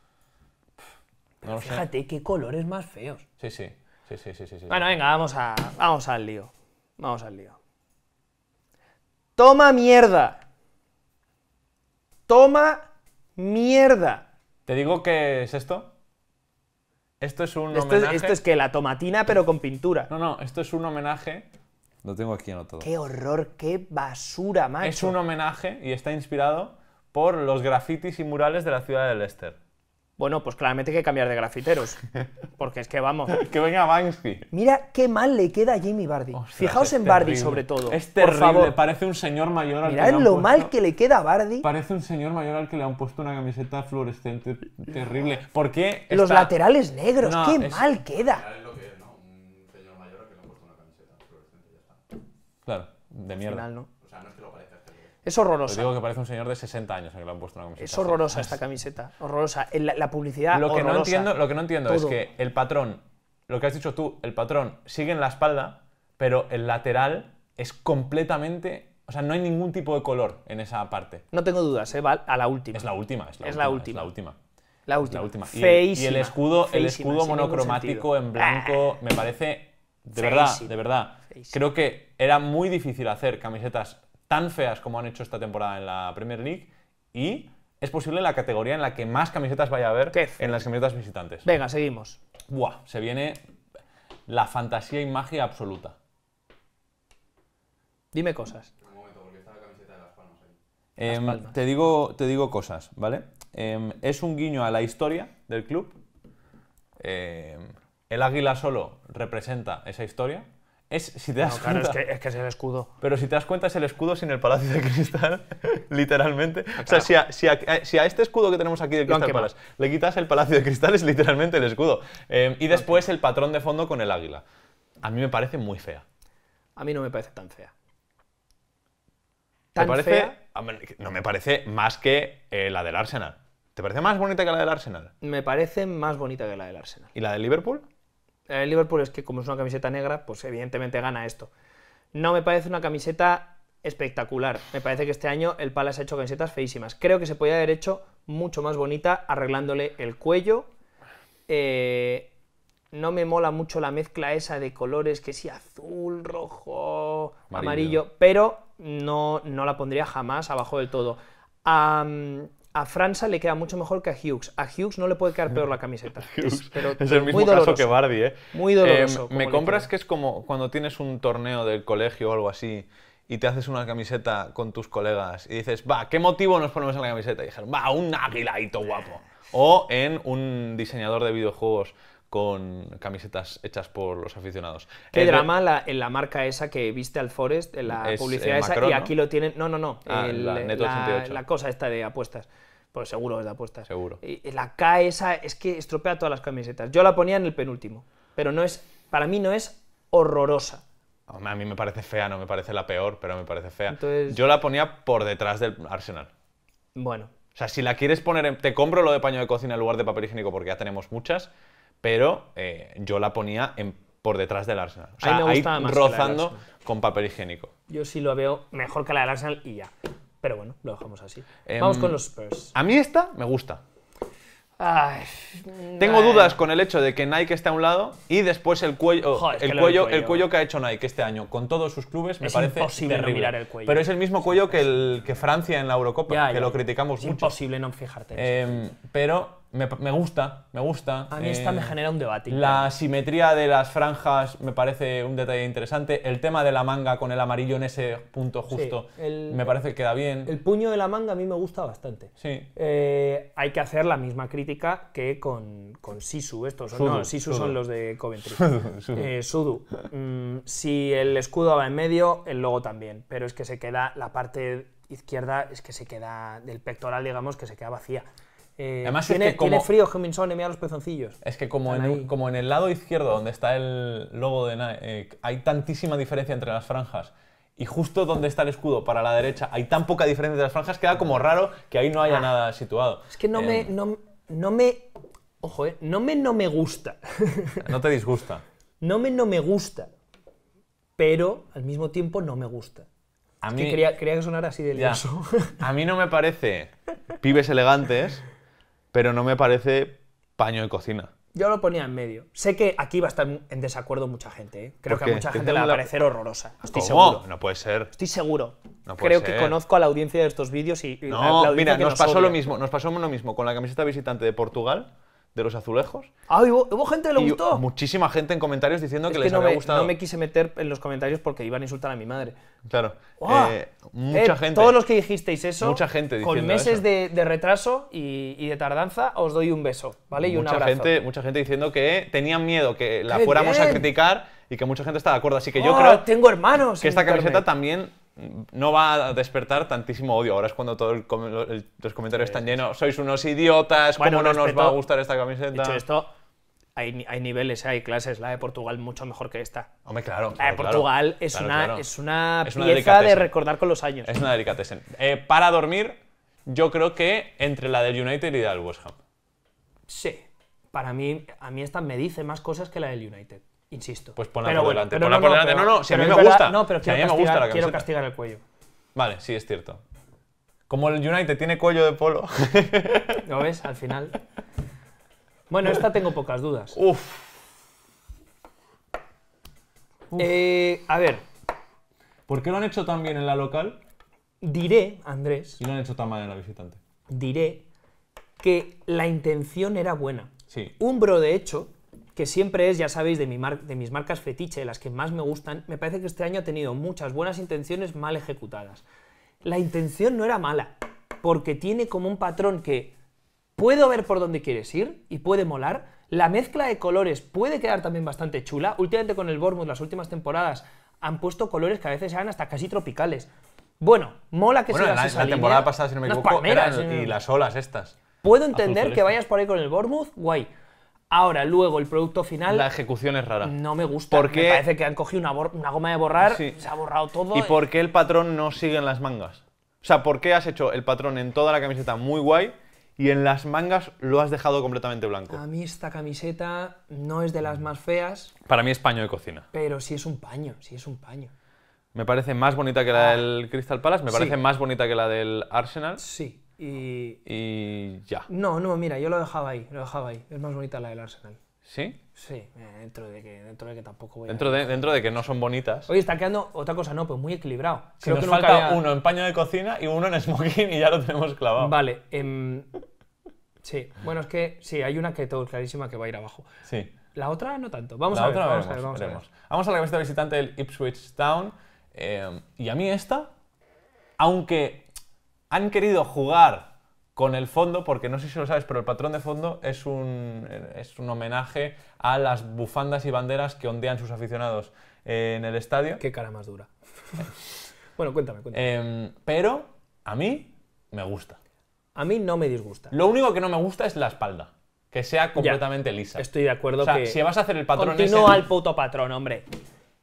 Pero fíjate qué colores más feos. Sí, sí. Sí, sí, sí, sí, Bueno, venga, vamos, a, vamos al lío. Vamos al lío. Toma mierda. Toma mierda. ¿Te digo qué es esto? Esto es un que la tomatina, pero con pintura. No, no, esto es un homenaje. Lo tengo aquí otro Qué horror, qué basura, macho. Es un homenaje y está inspirado por los grafitis y murales de la ciudad de Leicester. Bueno, pues claramente hay que cambiar de grafiteros. Porque es que vamos. que venga Banksy. Mira qué mal le queda a Jimmy Bardi. Fijaos en Bardi, sobre todo. Es terrible, parece un señor mayor al que le han lo mal que le queda a Bardi. Parece un señor mayor al que le han puesto una camiseta fluorescente terrible. Porque Los laterales negros, qué mal queda. Claro, de mierda. Al final, ¿no? Es horrorosa. Te digo que parece un señor de 60 años que le han puesto una camiseta. Es horrorosa esta camiseta, horrorosa. La, publicidad, lo que No entiendo, lo que no entiendo es que el patrón, lo que has dicho tú, el patrón sigue en la espalda, pero el lateral es completamente... O sea, no hay ningún tipo de color en esa parte. No tengo dudas, ¿eh? va a la última. Es la última, es la última. La última. la última. La última. y, el escudo, el escudo monocromático en blanco ah. me parece, de verdad, de verdad, creo que era muy difícil hacer camisetas tan feas como han hecho esta temporada en la Premier League y es posible la categoría en la que más camisetas vaya a haber en las camisetas visitantes. Venga, seguimos. Buah, se viene la fantasía y magia absoluta. Dime cosas. Un momento, porque está la camiseta de Las Palmas ahí. Em, te, digo, te digo cosas, ¿vale? Em, es un guiño a la historia del club. Em, el águila solo representa esa historia. Es, si te es, que, es, el escudo. Pero si te das cuenta, es el escudo sin el Palacio de Cristal, literalmente. Ah, o sea, eh, si a, este escudo que tenemos aquí de Crystal Palace le quitas el Palacio de Cristal, es literalmente el escudo. Eh, y después el patrón de fondo con el águila. A mí me parece muy fea. A mí no me parece tan fea. ¿Tan Fea? No me parece más que eh, la del Arsenal. ¿Te parece más bonita que la del Arsenal? Me parece más bonita que la del Arsenal. ¿Y la del Liverpool? el Liverpool es que como es una camiseta negra, pues evidentemente gana esto. No me parece una camiseta espectacular. Me parece que este año el Palace ha hecho camisetas feísimas. Creo que se podía haber hecho mucho más bonita arreglándole el cuello. Eh, no me mola mucho la mezcla esa de colores, que sí, azul, rojo, amarillo, pero no, no la pondría jamás abajo del todo a Franza le queda mucho mejor que a Hughes. A Hughes no le puede quedar peor la camiseta. es, el mismo caso que Bardi, ¿eh? Muy doloroso. Em, ¿Me compras que es como cuando tienes un torneo del colegio o algo así y te haces una camiseta con tus colegas y dices, va, ¿qué motivo nos ponemos en la camiseta? Y dijeron, va, un águilaito guapo. O en un diseñador de videojuegos con camisetas hechas por los aficionados. Qué eh, drama en la marca esa que viste al Forest, en la eh, publicidad esa, y aquí lo tienen. No, no, no. Ah, la, cosa esta de apuestas. Pues seguro es de apuestas. Seguro. Y la K esa es que estropea todas las camisetas. Yo la ponía en el penúltimo, pero no es. Para mí no es horrorosa. A mí me parece fea, no me parece la peor, pero me parece fea. Yo la ponía por detrás del Arsenal. Bueno. O sea, si la quieres poner Te compro lo de paño de cocina en lugar de papel higiénico porque ya tenemos muchas pero eh, yo la ponía por detrás del Arsenal. O sea, ahí rozando con papel higiénico. Yo sí lo veo mejor que la del Arsenal y ya. Pero bueno, lo dejamos así. Em, Vamos con los Spurs. A mí esta me gusta. Tengo dudas con el hecho de que Nike esté a un lado y después el cuello, el, cuello, el cuello que ha hecho Nike este año con todos sus clubes me parece imposible el cuello. Pero es el mismo cuello que, Francia en la Eurocopa, que lo criticamos es Imposible no fijarte. En em, eso. pero me, gusta, me gusta. A mí esta eh, me genera un debate. La simetría de las franjas me parece un detalle interesante. El tema de la manga con el amarillo en ese punto justo me parece que queda bien. El puño de la manga a mí me gusta bastante. Sí. Eh, hay que hacer la misma crítica que con, con Sisu. Estos son, no, Sisu son los de Coventry. Sudu. Eh, mm, si el escudo va en medio, el logo también. Pero es que se queda la parte izquierda, es que se queda del pectoral, digamos, que se queda vacía. Eh, Además, tiene, es que como, tiene frío los pezoncillos. Es que como en, el lado izquierdo, donde está el logo de Nike, eh, hay tantísima diferencia entre las franjas y justo donde está el escudo para la derecha hay tan poca diferencia entre las franjas que da como raro que ahí no haya ah. nada situado. Es que no me... Em, no, me... Ojo, eh, no me no me gusta. No te disgusta. no me no me gusta, pero al mismo tiempo no me gusta. A mí, quería, que sonara así de lioso. a mí no me parece pibes elegantes, pero no me parece paño de cocina. Yo lo ponía en medio. Sé que aquí va a estar en desacuerdo mucha gente. ¿eh? Creo que a mucha gente le va a parecer horrorosa. Estoy seguro. No puede ser. Estoy seguro. Creo que conozco a la audiencia de estos vídeos y, no, mira, nos, pasó lo mismo. Nos pasó lo mismo con la camiseta visitante de Portugal de los azulejos. Ah, ¿hubo, gente que le gustó. Muchísima gente en comentarios diciendo que, les no había me, gustado. No me quise meter en los comentarios porque iban a insultar a mi madre. Claro. Wow. Eh, mucha eh, gente. Todos los que dijisteis eso. Mucha gente Con meses De, retraso y, de tardanza, os doy un beso, ¿vale? Y un abrazo. Gente, mucha gente diciendo que tenían miedo que la fuéramos a criticar y que mucha gente está de acuerdo. Así que yo ¡Ah, creo. Tengo hermanos. Que esta camiseta también no va a despertar tantísimo odio. Ahora es cuando todos los comentarios están llenos, sois unos idiotas, ¿cómo no nos va a gustar esta camiseta? Dicho esto, hay, niveles, hay clases. La de Portugal mucho mejor que esta. Hombre, claro. La de Portugal es, una, es, una, pieza de recordar con los años. Es una delicatessen. Eh, para dormir, yo creo que entre la del United y la del West Ham. Sí. Para mí, a mí esta me dice más cosas que la del United. Insisto. Pues ponla por delante. ponla no, por delante. no, no, si a mí me gusta. No, pero quiero castigar el cuello. Vale, sí, es cierto. Como el United tiene cuello de polo. ¿Lo ves? Al final. Bueno, esta tengo pocas dudas. Uf. Eh, a ver. ¿Por qué lo han hecho tan bien en la local? Diré, Andrés. Y lo han hecho tan mal en la visitante. Diré que la intención era buena. Sí. bro de hecho, que siempre es, ya sabéis, de, mi de mis marcas fetiche, las que más me gustan, me parece que este año ha tenido muchas buenas intenciones mal ejecutadas. La intención no era mala, porque tiene como un patrón que puedo ver por dónde quieres ir y puede molar. La mezcla de colores puede quedar también bastante chula. Últimamente con el Bormuth, las últimas temporadas, han puesto colores que a veces eran hasta casi tropicales. Bueno, mola que se las la, la temporada pasada, si me equivoco, eran, eh. y las olas estas. Puedo entender que vayas por ahí con el Bormuth, guay Ahora, luego, el producto final. La ejecución es rara. No me gusta. Porque me parece que han cogido una, goma de borrar, se ha borrado todo. ¿Y, por qué el patrón no sigue en las mangas? O sea, ¿por qué has hecho el patrón en toda la camiseta muy guay y en las mangas lo has dejado completamente blanco? A mí esta camiseta no es de las más feas. Para mí es paño de cocina. Pero sí es un paño, sí es un paño. Me parece más bonita que la ah. del Crystal Palace, me parece más bonita que la del Arsenal. Sí. Y, ya. No, no, mira, yo lo dejaba ahí, lo dejaba ahí. Es más bonita la del Arsenal. ¿Sí? Sí, eh, dentro de que, tampoco voy dentro a... De, dentro de que no son bonitas. Oye, está quedando otra cosa, no, pues muy equilibrado. nos que falta uno en paño de cocina y uno en smoking y ya lo tenemos clavado. Vale, em, sí, bueno, es que sí, hay una que todo clarísima que va a ir abajo. Sí. La otra no tanto. Vamos a otra vamos a vamos a Vamos a la revista visitante del Ipswich Town. Eh, y a mí esta, aunque han querido jugar con el fondo, porque no sé si lo sabes, pero el patrón de fondo es un, es un homenaje a las bufandas y banderas que ondean sus aficionados en el estadio. Qué cara más dura. bueno, cuéntame, cuéntame. Em, pero a mí me gusta. A mí no me disgusta. Lo único que no me gusta es la espalda. Que sea completamente lisa. Estoy de acuerdo o Si vas a hacer el patrón. Continúa al puto patrón, hombre.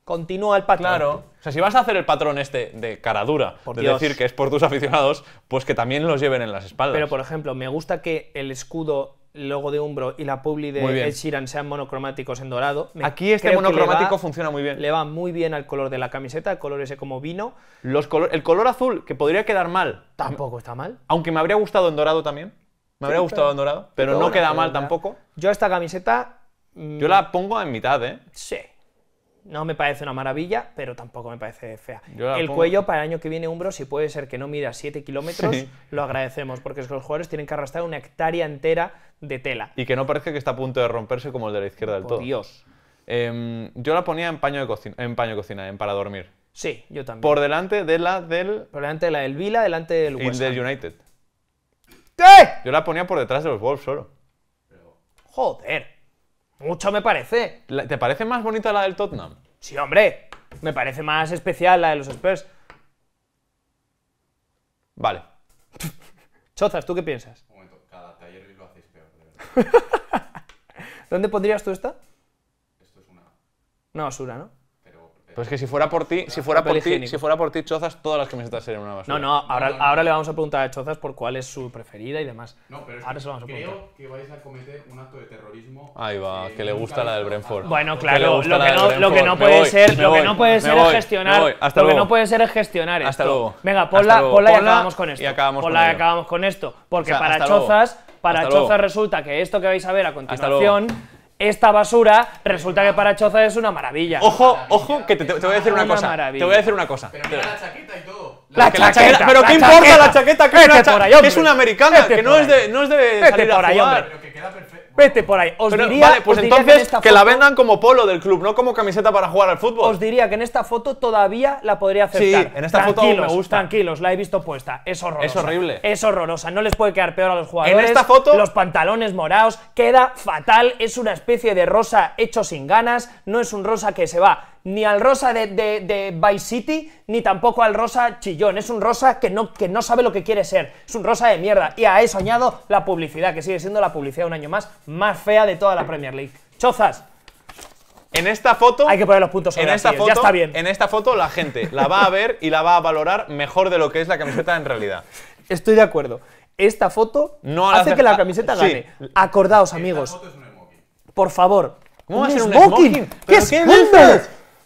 Continúa el patrón. Claro. O sea, si vas a hacer el patrón este de cara dura, de decir que es por tus aficionados, pues que también los lleven en las espaldas. Pero, por ejemplo, me gusta que el escudo logo de Umbro y la publi de Ed Sheeran sean monocromáticos en dorado. Aquí este monocromático funciona muy bien. Le va muy bien al color de la camiseta, el color ese como vino. Los el color azul, que podría quedar mal. Tampoco está mal. Aunque me habría gustado en dorado también. Me habría gustado en dorado, pero, no queda mal tampoco. Yo esta camiseta... Yo la mm, pongo en mitad, ¿eh? Sí. No me parece una maravilla, pero tampoco me parece fea. El cuello para el año que viene, Umbro, si puede ser que no mida 7 kilómetros, lo agradecemos, porque es que los jugadores tienen que arrastrar una hectárea entera de tela. Y que no parece que está a punto de romperse como el de la izquierda del todo. Dios. Em, yo la ponía en paño de cocina, en paño de cocina, para dormir. Sí, yo también. Por delante de la del. Por delante de la del Vila, delante del del United. ¿Qué? Yo la ponía por detrás de los Wolves solo. Joder. Mucho me parece. ¿Te parece más bonita la del Tottenham? Sí, hombre. Me parece más especial la de los Spurs. Vale. Chozas, ¿tú qué piensas? Un momento, cada taller lo hacéis peor, ¿Dónde pondrías tú esta? Esto es una. No, es ¿no? Pues que si fuera por ti, si fuera por ti, si fuera por ti, Chozas, todas las camisetas serían una basura. No, no, ahora, ahora le vamos a preguntar a Chozas por cuál es su preferida y demás. No, pero ahora se vamos a preguntar. creo que vais a cometer un acto de terrorismo. Ahí va, que le gusta la del Brentford. Bueno, claro, lo que no, puede ser, lo que no puede ser es gestionar, lo que no puede ser es gestionar esto. Hasta luego. Venga, ponla, y acabamos con esto. Y acabamos acabamos con esto, porque para Chozas, para Chozas resulta que esto que vais a ver a continuación esta basura resulta que para Choza es una maravilla. Ojo, ojo, que te, te, voy a decir una, cosa. Te voy a decir una cosa. Pero mira la chaqueta y todo. La, chaqueta, Pero ¿qué importa la chaqueta? Que, es, este una, ahí, es una americana, este que no es de, no es de salir a jugar. pero que queda perfecto. Vete por ahí. Os pues diría, que, la vendan como polo del club, no como camiseta para jugar al fútbol. Os diría que en esta foto todavía la podría aceptar. Sí, en esta foto me gusta. Tranquilos, la he visto puesta. Es horrorosa. Es horrible. Es horrorosa. No les puede quedar peor a los jugadores. En esta foto. Los pantalones morados. Queda fatal. Es una especie de rosa hecho sin ganas. No es un rosa que se va ni al rosa de, de, Vice City, ni tampoco al rosa chillón. Es un rosa que no, que no sabe lo que quiere ser. Es un rosa de mierda. Y a eso la publicidad, que sigue siendo la publicidad un año más, más fea de toda la Premier League. Chozas. En esta foto. Hay que poner los puntos en esta foto, ya está bien. En esta foto la gente la va a ver y la va a valorar mejor de lo que es la camiseta en realidad. Estoy de acuerdo. Esta foto no hace que la camiseta gane. Acordaos, amigos. por favor. ¿Cómo va a ser un ¿Qué, ¿Qué es?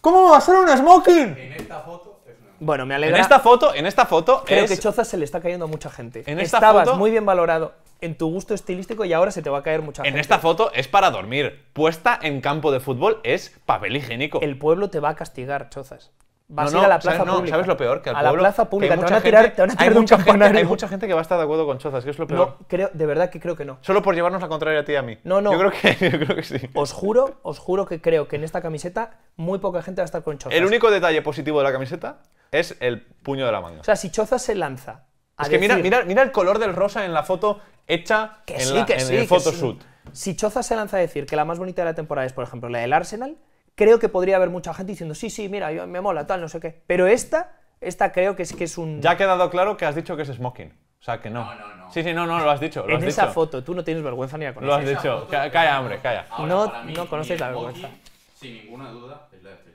¿Cómo va a ser un smoking? En esta foto es Bueno, me alegra. En esta foto, en esta foto Creo que Chozas se le está cayendo a mucha gente. En esta Estabas foto... muy bien valorado en tu gusto estilístico y ahora se te va a caer mucha gente. En esta foto es para dormir. Puesta en campo de fútbol es papel higiénico. El pueblo te va a castigar, Chozas a la plaza pública. lo peor? a la plaza pública. Te van a tirar, hay mucha gente, hay mucha gente que va a estar de acuerdo con Chozas, que es lo peor. No, creo, de verdad que creo que no. Solo por llevarnos la contraria a ti y a mí. No, no. Yo creo que, sí. Os juro, os juro que creo que en esta camiseta muy poca gente va a estar con Chozas. El único detalle positivo de la camiseta es el puño de la manga. O sea, si Chozas se lanza Es que mira, mira, mira el color del rosa en la foto hecha en, el photoshoot. Si Choza se lanza a decir que la más bonita de la temporada es, por ejemplo, la del Arsenal creo que podría haber mucha gente diciendo, sí, sí, mira, yo, me mola, tal, no sé qué. Pero esta, esta creo que es, que es un... Ya ha quedado claro que has dicho que es smoking. O sea, que no. No, no, no. Sí, sí, no, no, lo has dicho. Lo en esa foto, tú no tienes vergüenza ni a conocer. Lo has dicho. calla, hombre, calla. no, no conoces la vergüenza. sin ninguna duda, es la de Chelsea.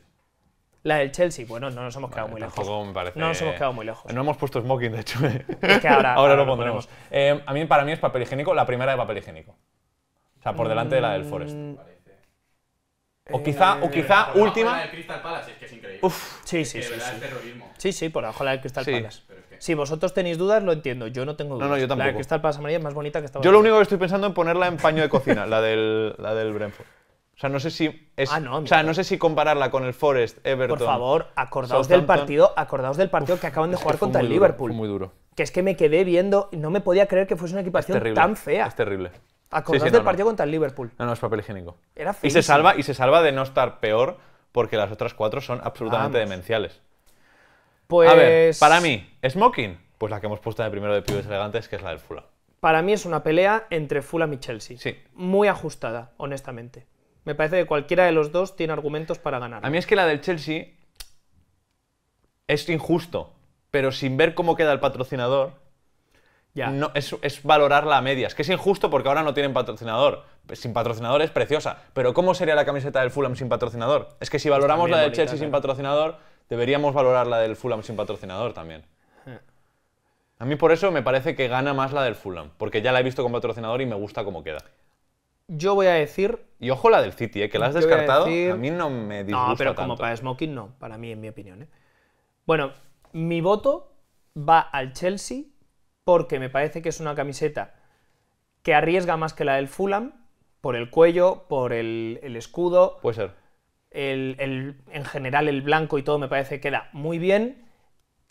La del Chelsea, bueno, no nos hemos quedado muy lejos. No nos hemos quedado muy lejos. No hemos puesto smoking, de hecho. ahora, lo pondremos. Eh, a mí, para mí es papel higiénico, la primera de papel higiénico. O sea, por mm, delante de la del Forest. O eh, quizá, o quizá última. La Crystal Palace, es que es increíble. sí, sí, sí. Sí. terrorismo. sí, sí, por abajo la del Crystal Palace. Si vosotros tenéis dudas, lo entiendo. Yo no tengo dudas. no, yo tampoco. La de Crystal Palace amarilla es más bonita que esta. Yo lo único que estoy pensando en ponerla en paño de cocina, la del, la del Brentford. O sea, no sé si ah, o sea, no sé si compararla con el Forest, Everton. Por favor, acordaos del partido, acordaos del partido que acaban de jugar contra el Liverpool. muy duro. Que es que me quedé viendo y no me podía creer que fuese una equipación tan fea. Es terrible. Acordas del partido contra el Liverpool. No, no, es papel higiénico. y se salva Y se salva de no estar peor porque las otras cuatro son absolutamente demenciales. Pues... para mí, Smoking, pues la que hemos puesto de primero de pibes elegantes, que es la del Fulham. Para mí es una pelea entre Fulham y Chelsea. Sí. Muy ajustada, honestamente. Me parece que cualquiera de los dos tiene argumentos para ganar. A mí es que la del Chelsea es injusto, pero sin ver cómo queda el patrocinador, es, valorarla a medias, que es injusto porque ahora no tienen patrocinador. Sin patrocinador es preciosa, pero ¿cómo sería la camiseta del Fulham sin patrocinador? Es que si valoramos la del Chelsea sin patrocinador, deberíamos valorar la del Fulham sin patrocinador también. A mí por eso me parece que gana más la del Fulham, porque ya la he visto con patrocinador y me gusta cómo queda. Yo voy a decir... Y ojo la del City, ¿eh? que la has descartado. A, mí no me disgusta No, pero como para Smoking no, para mí en mi opinión. ¿eh? Bueno, mi voto va al Chelsea porque me parece que es una camiseta que arriesga más que la del Fulham, por el cuello, por el, escudo. Puede ser. El, en general el blanco y todo me parece que queda muy bien.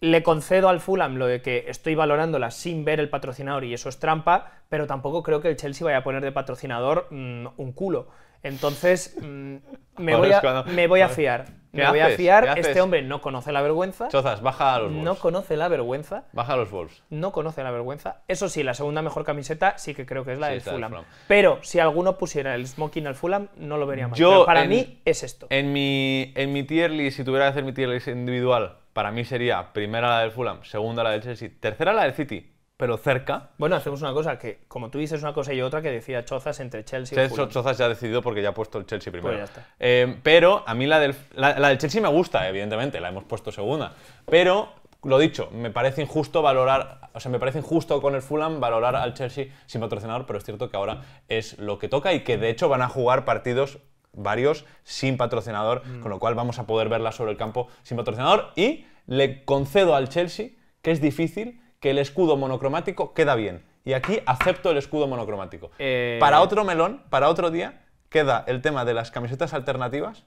Le concedo al Fulham lo de que estoy valorándola sin ver el patrocinador y eso es trampa, pero tampoco creo que el Chelsea vaya a poner de patrocinador mm, un culo. Entonces, mm, me, voy a, me, voy a, fiar. Me voy a fiar. Este hombre no conoce la vergüenza. Chozas, baja los No conoce la vergüenza. Baja a los Wolves. No conoce la vergüenza. Eso sí, la segunda mejor camiseta sí que creo que es la del Fulham. Pero si alguno pusiera el smoking al Fulham, no lo vería más, Yo, para mí es esto. En mi, en mi tier list, si tuviera que hacer mi tier list individual, para mí sería primera la del Fulham, segunda la del Chelsea, tercera la del City pero cerca. Bueno, hacemos una cosa que, como tú dices una cosa y otra, que decía Chozas entre Chelsea y Fulham. Chozas ya ha decidido porque ya ha puesto el Chelsea primero. Pues ya eh, pero a mí la del, la, del Chelsea me gusta, evidentemente, la hemos puesto segunda. Pero, lo dicho, me parece injusto valorar, o sea, me parece injusto con el Fulham valorar al Chelsea sin patrocinador, pero es cierto que ahora es lo que toca y que de hecho van a jugar partidos varios sin patrocinador, mm. con lo cual vamos a poder verla sobre el campo sin patrocinador y le concedo al Chelsea que es difícil que el escudo monocromático queda bien. Y aquí acepto el escudo monocromático. Eh, para otro melón, para otro día, queda el tema de las camisetas alternativas,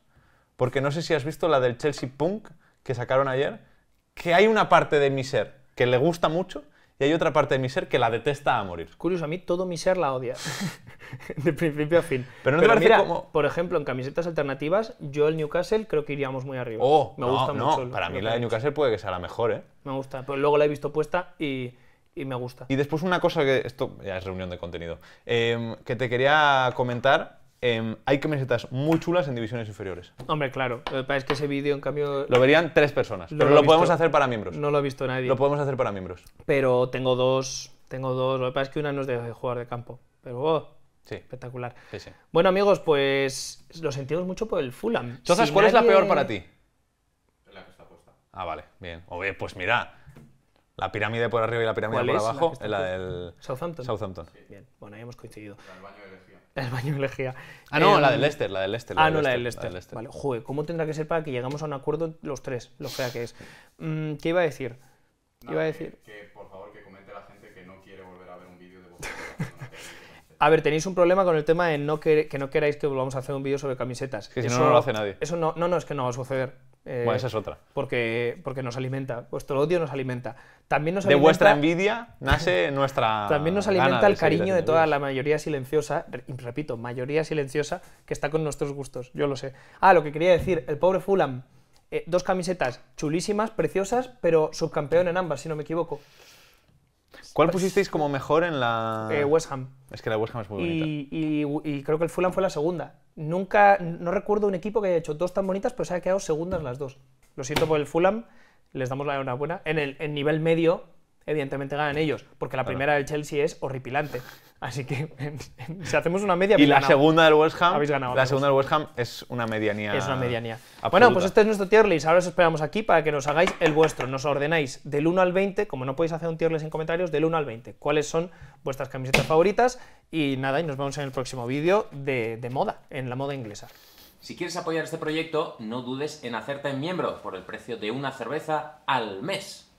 porque no sé si has visto la del Chelsea Punk que sacaron ayer, que hay una parte de mi ser que le gusta mucho y hay otra parte de mi ser que la detesta a morir. Curioso, a mí todo mi ser la odia, de principio a fin. Pero no te parece como... Por ejemplo, en camisetas alternativas, yo el Newcastle creo que iríamos muy arriba. Oh, me gusta mucho. para mí la de Newcastle puede que sea la mejor, ¿eh? Me gusta, pero luego la he visto puesta y me gusta. Y después una cosa que, esto ya es reunión de contenido, eh, que te quería comentar Em, hay camisetas muy chulas en divisiones inferiores. Hombre, claro. Lo que pasa es que ese vídeo, en cambio. Lo verían tres personas. pero lo, podemos hacer para miembros. No lo ha visto nadie. Lo podemos hacer para miembros. Pero tengo dos. Tengo dos. Lo que pasa es que una no es de jugar de campo. Pero. Oh, sí. Espectacular. Sí, Bueno, amigos, pues lo sentimos mucho por el Fulham. Entonces, ¿cuál es la peor para ti? La que está puesta. Ah, vale, bien. Oye, pues mira, la pirámide por arriba y la pirámide por abajo la, del Southampton. Southampton. Bien, bueno, ahí hemos coincidido. El baño de Ah, em, ah no, la del Lester, la del Lester. ah, no, la del Lester. Vale, joder, ¿cómo tendrá que ser para que llegamos a un acuerdo los tres? Lo fea que es. Mm, ¿Qué iba a decir? ¿Qué iba a decir? Que, por favor que comente la gente que no quiere volver a ver un vídeo de vosotros A ver, tenéis un problema con el tema de no que, no queráis que volvamos a hacer un vídeo sobre camisetas. que si no, no lo hace nadie. Eso no, no, no, es que no va a suceder. Eh, esa es otra. Porque, porque nos alimenta, vuestro odio nos alimenta. También nos alimenta de vuestra envidia nace nuestra. También nos alimenta el cariño de toda la mayoría silenciosa, repito, mayoría silenciosa, que está con nuestros gustos, yo lo sé. Ah, lo que quería decir, el pobre Fulham, eh, dos camisetas chulísimas, preciosas, pero subcampeón en ambas, si no me equivoco. Pues, ¿Cuál pues, pusisteis como mejor en la...? Eh, West Ham. Es que la West Ham es muy bonita. Y, creo que el Fulham fue la segunda. Nunca, no recuerdo un equipo que haya hecho dos tan bonitas, pero se ha quedado segundas las dos. Lo siento por el Fulham, les damos la enhorabuena. En el en nivel medio evidentemente ganan ellos, porque la primera del Chelsea es horripilante. Así que si hacemos una media... Y la segunda del West Ham... La segunda del West Ham es una medianía. Es una medianía. Bueno, pues este es nuestro tier list. Ahora os esperamos aquí para que nos hagáis el vuestro. Nos ordenáis del 1 al 20, como no podéis hacer un tier list en comentarios, del 1 al 20. ¿Cuáles son vuestras camisetas favoritas? Y nada, y nos vemos en el próximo vídeo de, de moda, en la moda inglesa. Si quieres apoyar este proyecto, no dudes en hacerte miembro por el precio de una cerveza al mes.